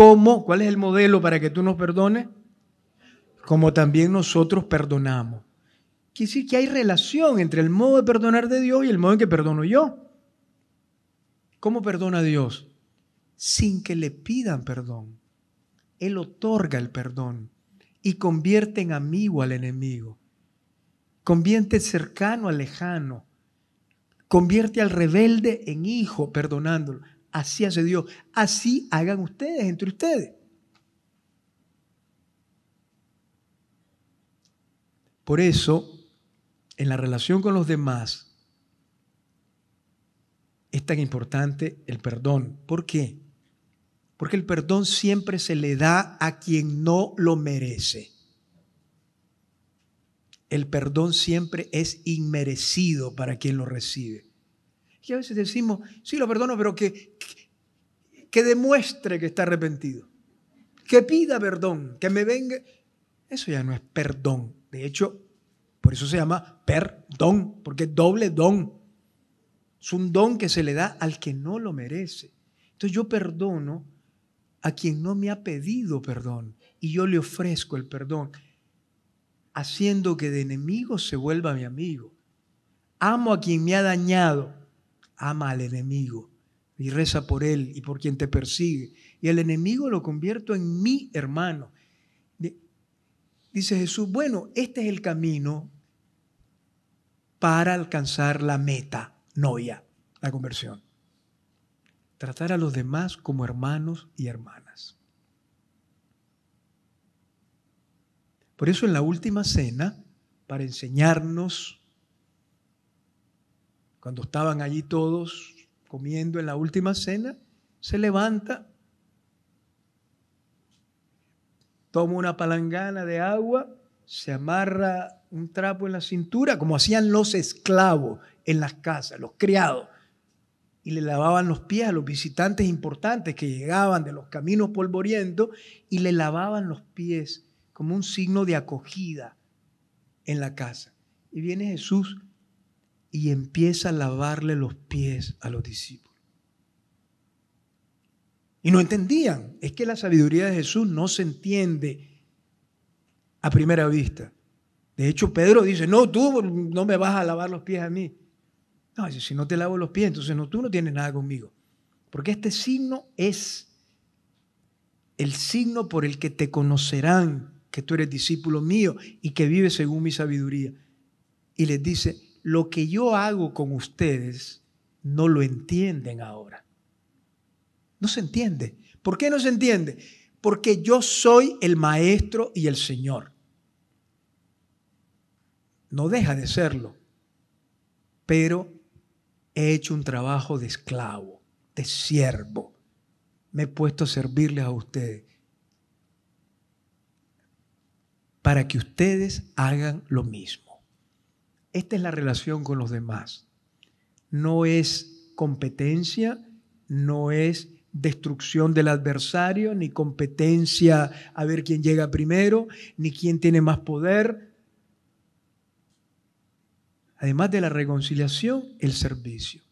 ¿Cómo? ¿Cuál es el modelo para que tú nos perdones? Como también nosotros perdonamos. Quiere decir que hay relación entre el modo de perdonar de Dios y el modo en que perdono yo. ¿Cómo perdona a Dios? Sin que le pidan perdón. Él otorga el perdón y convierte en amigo al enemigo. Convierte cercano al lejano. Convierte al rebelde en hijo perdonándolo. Así hace Dios. Así hagan ustedes entre ustedes. Por eso, en la relación con los demás, es tan importante el perdón. ¿Por qué? Porque el perdón siempre se le da a quien no lo merece. El perdón siempre es inmerecido para quien lo recibe. Y a veces decimos, sí, lo perdono, pero que, que demuestre que está arrepentido, que pida perdón, que me venga. Eso ya no es perdón. De hecho, por eso se llama perdón, porque es doble don. Es un don que se le da al que no lo merece. Entonces yo perdono a quien no me ha pedido perdón y yo le ofrezco el perdón, haciendo que de enemigo se vuelva mi amigo. Amo a quien me ha dañado, ama al enemigo y reza por él y por quien te persigue. Y el enemigo lo convierto en mi hermano. Dice Jesús, bueno, este es el camino para alcanzar la meta, noia, la conversión. Tratar a los demás como hermanos y hermanas. Por eso en la última cena, para enseñarnos, cuando estaban allí todos comiendo en la última cena, se levanta, toma una palangana de agua, se amarra un trapo en la cintura, como hacían los esclavos en las casas, los criados, y le lavaban los pies a los visitantes importantes que llegaban de los caminos polvorientos y le lavaban los pies como un signo de acogida en la casa. Y viene Jesús y empieza a lavarle los pies a los discípulos. Y no entendían, es que la sabiduría de Jesús no se entiende a primera vista. De hecho, Pedro dice, no, tú no me vas a lavar los pies a mí. No, dice, si no te lavo los pies, entonces no, tú no tienes nada conmigo. Porque este signo es el signo por el que te conocerán que tú eres discípulo mío y que vives según mi sabiduría. Y les dice, lo que yo hago con ustedes no lo entienden ahora. No se entiende. ¿Por qué no se entiende? Porque yo soy el maestro y el Señor. No deja de serlo, pero he hecho un trabajo de esclavo, de siervo. Me he puesto a servirles a ustedes para que ustedes hagan lo mismo. Esta es la relación con los demás. No es competencia, no es destrucción del adversario, ni competencia a ver quién llega primero, ni quién tiene más poder. Además de la reconciliación, el servicio.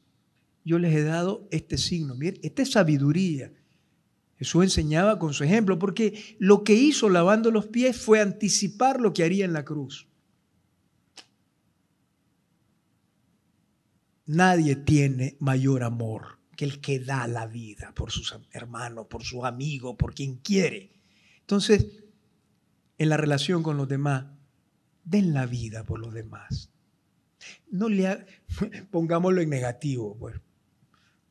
Yo les he dado este signo, miren, esta es sabiduría. Jesús enseñaba con su ejemplo, porque lo que hizo lavando los pies fue anticipar lo que haría en la cruz. Nadie tiene mayor amor que el que da la vida por sus hermanos, por sus amigos, por quien quiere. Entonces, en la relación con los demás, den la vida por los demás. No le pongámoslo en negativo, pues.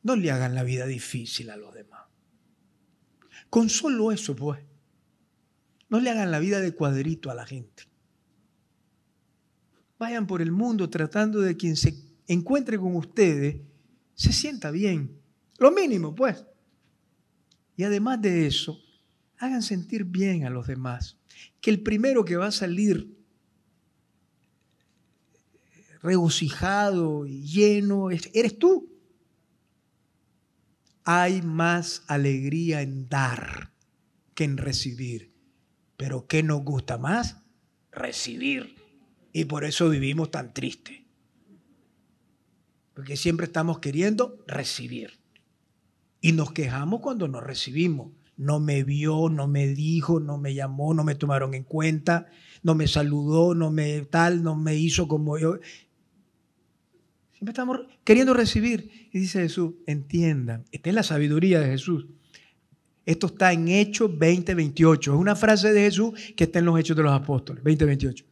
No le hagan la vida difícil a los demás. Con solo eso, pues. No le hagan la vida de cuadrito a la gente. Vayan por el mundo tratando de quien se encuentre con ustedes, se sienta bien. Lo mínimo, pues. Y además de eso, hagan sentir bien a los demás. Que el primero que va a salir regocijado y lleno, eres tú. Hay más alegría en dar que en recibir. Pero ¿qué nos gusta más? Recibir. Y por eso vivimos tan tristes porque siempre estamos queriendo recibir. Y nos quejamos cuando no recibimos. No me vio, no me dijo, no me llamó, no me tomaron en cuenta, no me saludó, no me tal, no me hizo como yo. Siempre estamos queriendo recibir. Y dice Jesús, entiendan, esta es la sabiduría de Jesús. Esto está en Hechos 20, 28. Es una frase de Jesús que está en los Hechos de los Apóstoles, 20, 28.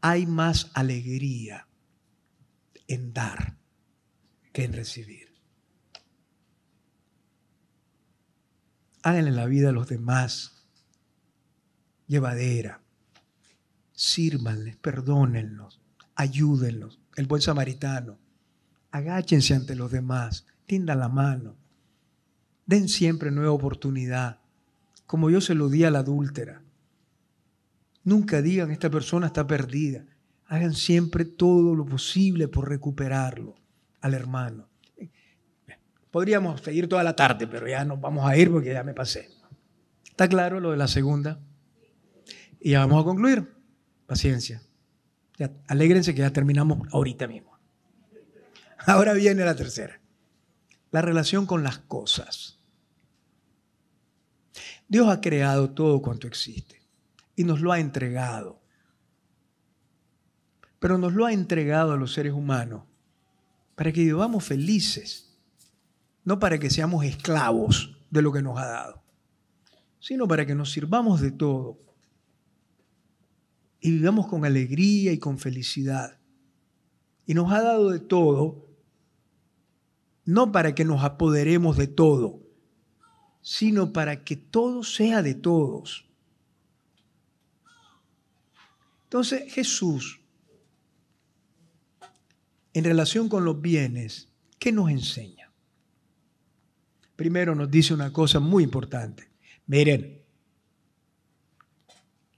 Hay más alegría en dar que en recibir. háganle la vida a los demás llevadera. Sírvanles, perdónenlos, ayúdenlos. El buen samaritano. Agáchense ante los demás, tiendan la mano. Den siempre nueva oportunidad, como yo se lo di a la adúltera. Nunca digan, esta persona está perdida hagan siempre todo lo posible por recuperarlo al hermano. Podríamos seguir toda la tarde, pero ya nos vamos a ir porque ya me pasé. ¿Está claro lo de la segunda? Y ya vamos a concluir. Paciencia. alégrense que ya terminamos ahorita mismo. Ahora viene la tercera. La relación con las cosas. Dios ha creado todo cuanto existe y nos lo ha entregado pero nos lo ha entregado a los seres humanos para que vivamos felices, no para que seamos esclavos de lo que nos ha dado, sino para que nos sirvamos de todo y vivamos con alegría y con felicidad. Y nos ha dado de todo, no para que nos apoderemos de todo, sino para que todo sea de todos. Entonces Jesús en relación con los bienes, ¿qué nos enseña? Primero nos dice una cosa muy importante. Miren,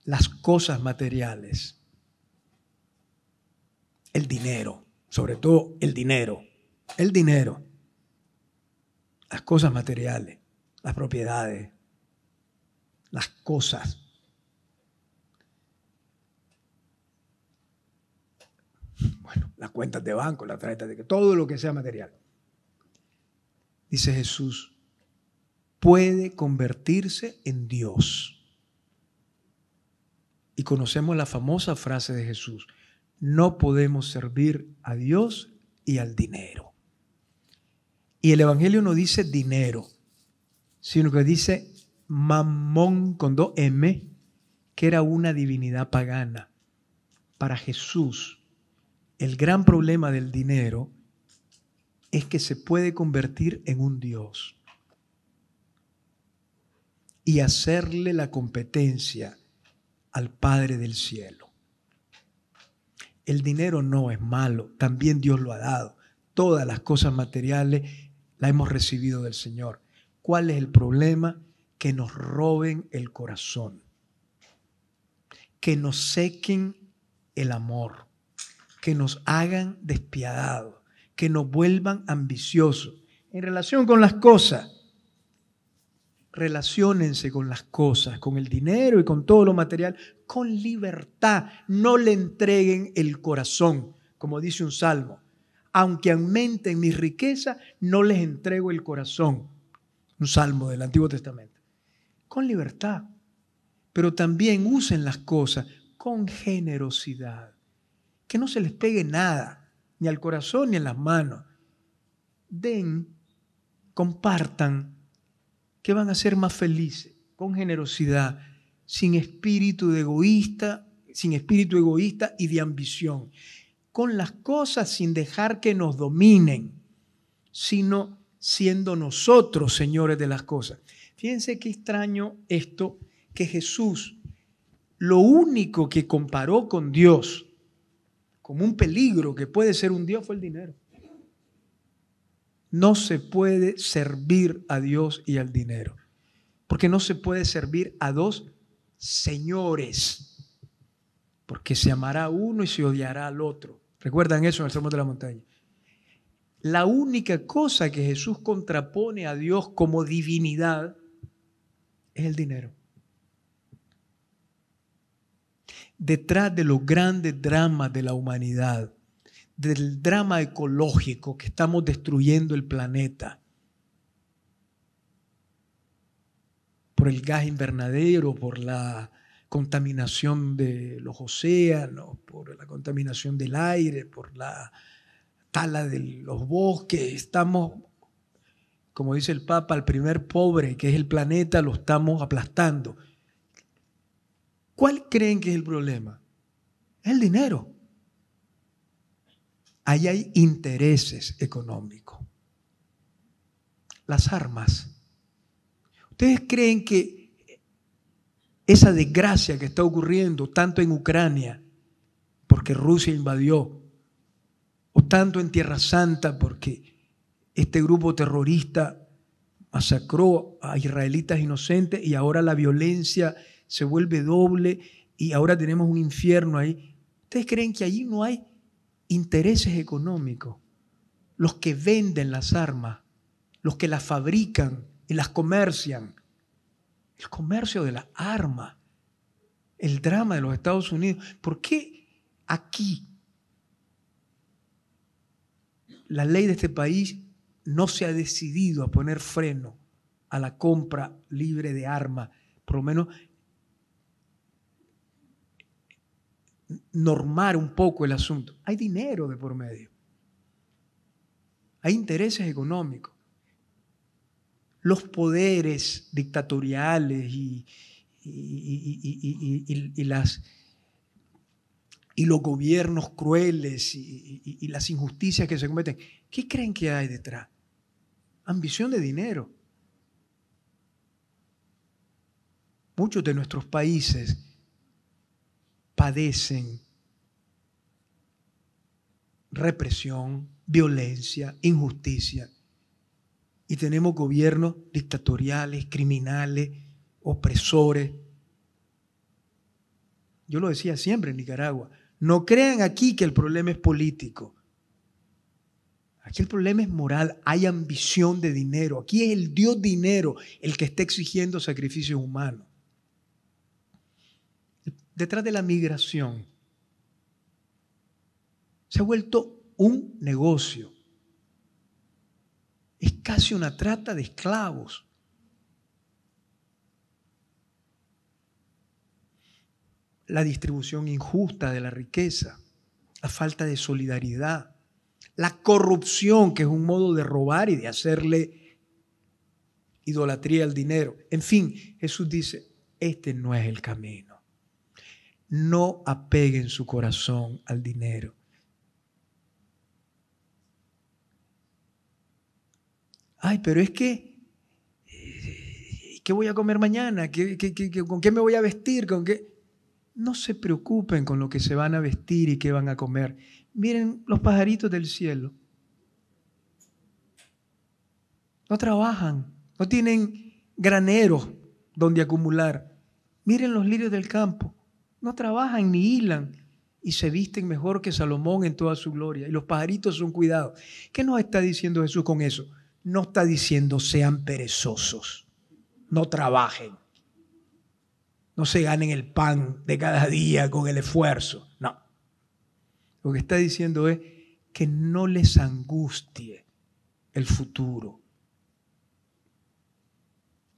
las cosas materiales, el dinero, sobre todo el dinero, el dinero, las cosas materiales, las propiedades, las cosas Bueno, las cuentas de banco, las tarjetas de que todo lo que sea material. Dice Jesús, puede convertirse en Dios. Y conocemos la famosa frase de Jesús, no podemos servir a Dios y al dinero. Y el Evangelio no dice dinero, sino que dice mamón con dos M, que era una divinidad pagana. Para Jesús, el gran problema del dinero es que se puede convertir en un Dios y hacerle la competencia al Padre del Cielo. El dinero no es malo, también Dios lo ha dado. Todas las cosas materiales la hemos recibido del Señor. ¿Cuál es el problema? Que nos roben el corazón, que nos sequen el amor que nos hagan despiadados, que nos vuelvan ambiciosos en relación con las cosas. Relaciónense con las cosas, con el dinero y con todo lo material, con libertad. No le entreguen el corazón, como dice un salmo. Aunque aumenten mis riquezas, no les entrego el corazón. Un salmo del Antiguo Testamento. Con libertad. Pero también usen las cosas con generosidad que no se les pegue nada, ni al corazón ni en las manos. Den, compartan, que van a ser más felices, con generosidad, sin espíritu egoísta, sin espíritu egoísta y de ambición, con las cosas sin dejar que nos dominen, sino siendo nosotros señores de las cosas. Fíjense qué extraño esto que Jesús, lo único que comparó con Dios, como un peligro que puede ser un Dios fue el dinero. No se puede servir a Dios y al dinero, porque no se puede servir a dos señores, porque se amará uno y se odiará al otro. ¿Recuerdan eso en el Sermón de la Montaña? La única cosa que Jesús contrapone a Dios como divinidad es el dinero. detrás de los grandes dramas de la humanidad, del drama ecológico que estamos destruyendo el planeta por el gas invernadero, por la contaminación de los océanos, por la contaminación del aire, por la tala de los bosques. Estamos, como dice el Papa, al primer pobre, que es el planeta, lo estamos aplastando. ¿Cuál creen que es el problema? El dinero. Ahí hay intereses económicos. Las armas. ¿Ustedes creen que esa desgracia que está ocurriendo tanto en Ucrania, porque Rusia invadió, o tanto en Tierra Santa, porque este grupo terrorista masacró a israelitas inocentes y ahora la violencia se vuelve doble y ahora tenemos un infierno ahí. ¿Ustedes creen que allí no hay intereses económicos? Los que venden las armas, los que las fabrican y las comercian. El comercio de las armas, el drama de los Estados Unidos. ¿Por qué aquí la ley de este país no se ha decidido a poner freno a la compra libre de armas, por lo menos normar un poco el asunto. Hay dinero de por medio. Hay intereses económicos. Los poderes dictatoriales y, y los gobiernos crueles y las injusticias que se cometen. ¿Qué creen que hay detrás? Ambición de dinero. Muchos de nuestros países padecen represión, violencia, injusticia. Y tenemos gobiernos dictatoriales, criminales, opresores. Yo lo decía siempre en Nicaragua. No crean aquí que el problema es político. Aquí el problema es moral. Hay ambición de dinero. Aquí es el Dios dinero el que está exigiendo sacrificios humanos detrás de la migración se ha vuelto un negocio. Es casi una trata de esclavos. La distribución injusta de la riqueza, la falta de solidaridad, la corrupción, que es un modo de robar y de hacerle idolatría al dinero. En fin, Jesús dice, este no es el camino no apeguen su corazón al dinero. Ay, pero es que, ¿qué voy a comer mañana? con qué me voy a vestir? ¿Con qué? No se preocupen con lo que se van a vestir y qué van a comer. Miren los pajaritos del cielo. No trabajan, no tienen graneros donde acumular. Miren los lirios del campo no trabajan ni hilan y se visten mejor que Salomón en toda su gloria. Y los pajaritos son cuidados. ¿Qué nos está diciendo Jesús con eso? No está diciendo sean perezosos, no trabajen, no se ganen el pan de cada día con el esfuerzo. No. Lo que está diciendo es que no les angustie el futuro.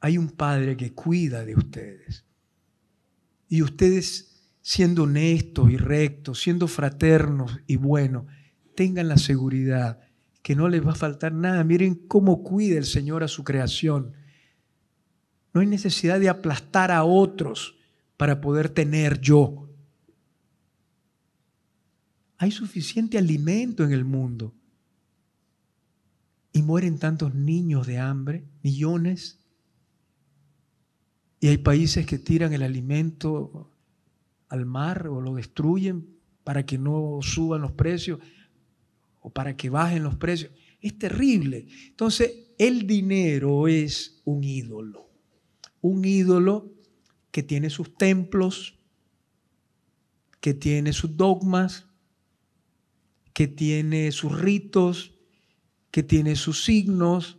Hay un Padre que cuida de ustedes. Y ustedes siendo honestos y rectos, siendo fraternos y buenos, tengan la seguridad que no les va a faltar nada. Miren cómo cuida el Señor a su creación. No hay necesidad de aplastar a otros para poder tener yo. Hay suficiente alimento en el mundo. Y mueren tantos niños de hambre, millones. Y hay países que tiran el alimento al mar o lo destruyen para que no suban los precios o para que bajen los precios. Es terrible. Entonces, el dinero es un ídolo. Un ídolo que tiene sus templos, que tiene sus dogmas, que tiene sus ritos, que tiene sus signos,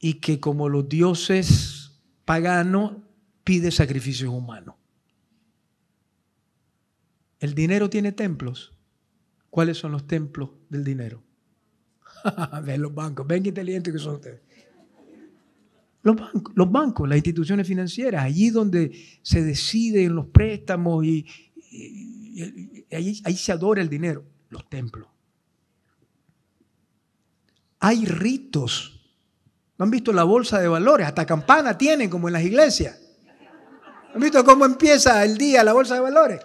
y que como los dioses paganos pide sacrificios humanos. ¿El dinero tiene templos? ¿Cuáles son los templos del dinero? Ven los bancos. Ven qué inteligentes que son ustedes. Los bancos, las instituciones financieras, allí donde se deciden los préstamos y, ahí, ahí se adora el dinero, los templos. Hay ritos. ¿No han visto la bolsa de valores? Hasta campana tienen como en las iglesias. ¿Han cómo empieza el día la bolsa de valores?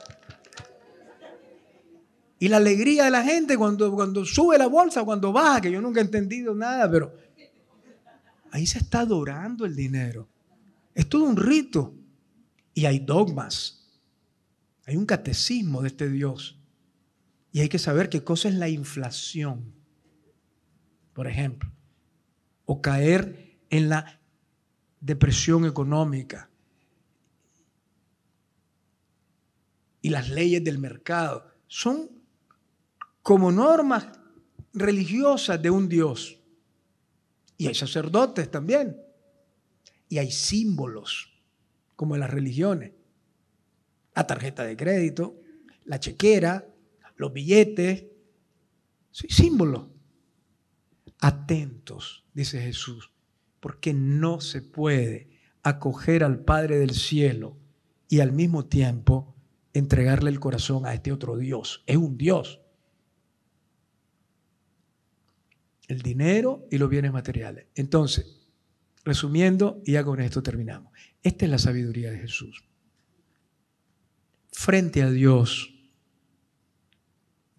Y la alegría de la gente cuando, cuando sube la bolsa, cuando baja, que yo nunca he entendido nada, pero ahí se está adorando el dinero. Es todo un rito. Y hay dogmas. Hay un catecismo de este Dios. Y hay que saber qué cosa es la inflación, por ejemplo, o caer en la depresión económica, y las leyes del mercado. Son como normas religiosas de un Dios. Y hay sacerdotes también. Y hay símbolos, como en las religiones. La tarjeta de crédito, la chequera, los billetes. Soy símbolos Atentos, dice Jesús, porque no se puede acoger al Padre del Cielo y al mismo tiempo entregarle el corazón a este otro Dios. Es un Dios. El dinero y los bienes materiales. Entonces, resumiendo, y ya con esto terminamos. Esta es la sabiduría de Jesús. Frente a Dios,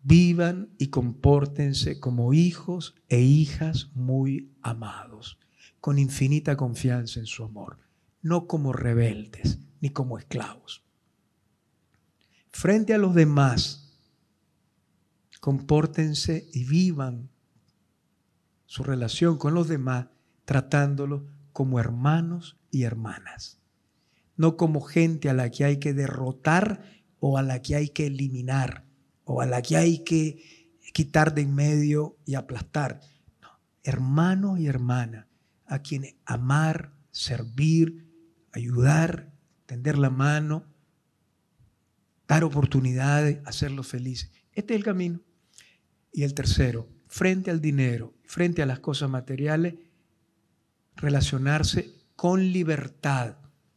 vivan y compórtense como hijos e hijas muy amados, con infinita confianza en su amor, no como rebeldes ni como esclavos frente a los demás, compórtense y vivan su relación con los demás tratándolos como hermanos y hermanas, no como gente a la que hay que derrotar o a la que hay que eliminar o a la que hay que quitar de en medio y aplastar. No, hermanos y hermanas a quienes amar, servir, ayudar, tender la mano, dar oportunidades, hacerlos felices. Este es el camino. Y el tercero, frente al dinero, frente a las cosas materiales, relacionarse con libertad,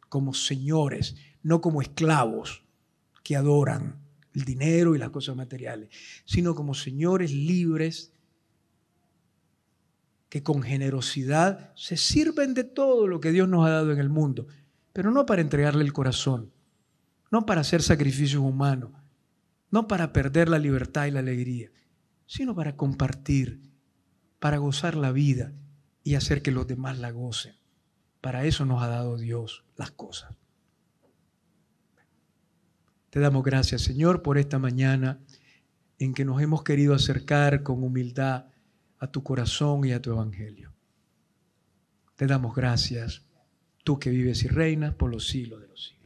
como señores, no como esclavos que adoran el dinero y las cosas materiales, sino como señores libres que con generosidad se sirven de todo lo que Dios nos ha dado en el mundo, pero no para entregarle el corazón, no para hacer sacrificios humanos, no para perder la libertad y la alegría, sino para compartir, para gozar la vida y hacer que los demás la gocen. Para eso nos ha dado Dios las cosas. Te damos gracias, Señor, por esta mañana en que nos hemos querido acercar con humildad a tu corazón y a tu evangelio. Te damos gracias, tú que vives y reinas por los siglos de los siglos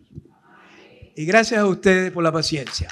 y gracias a ustedes por la paciencia.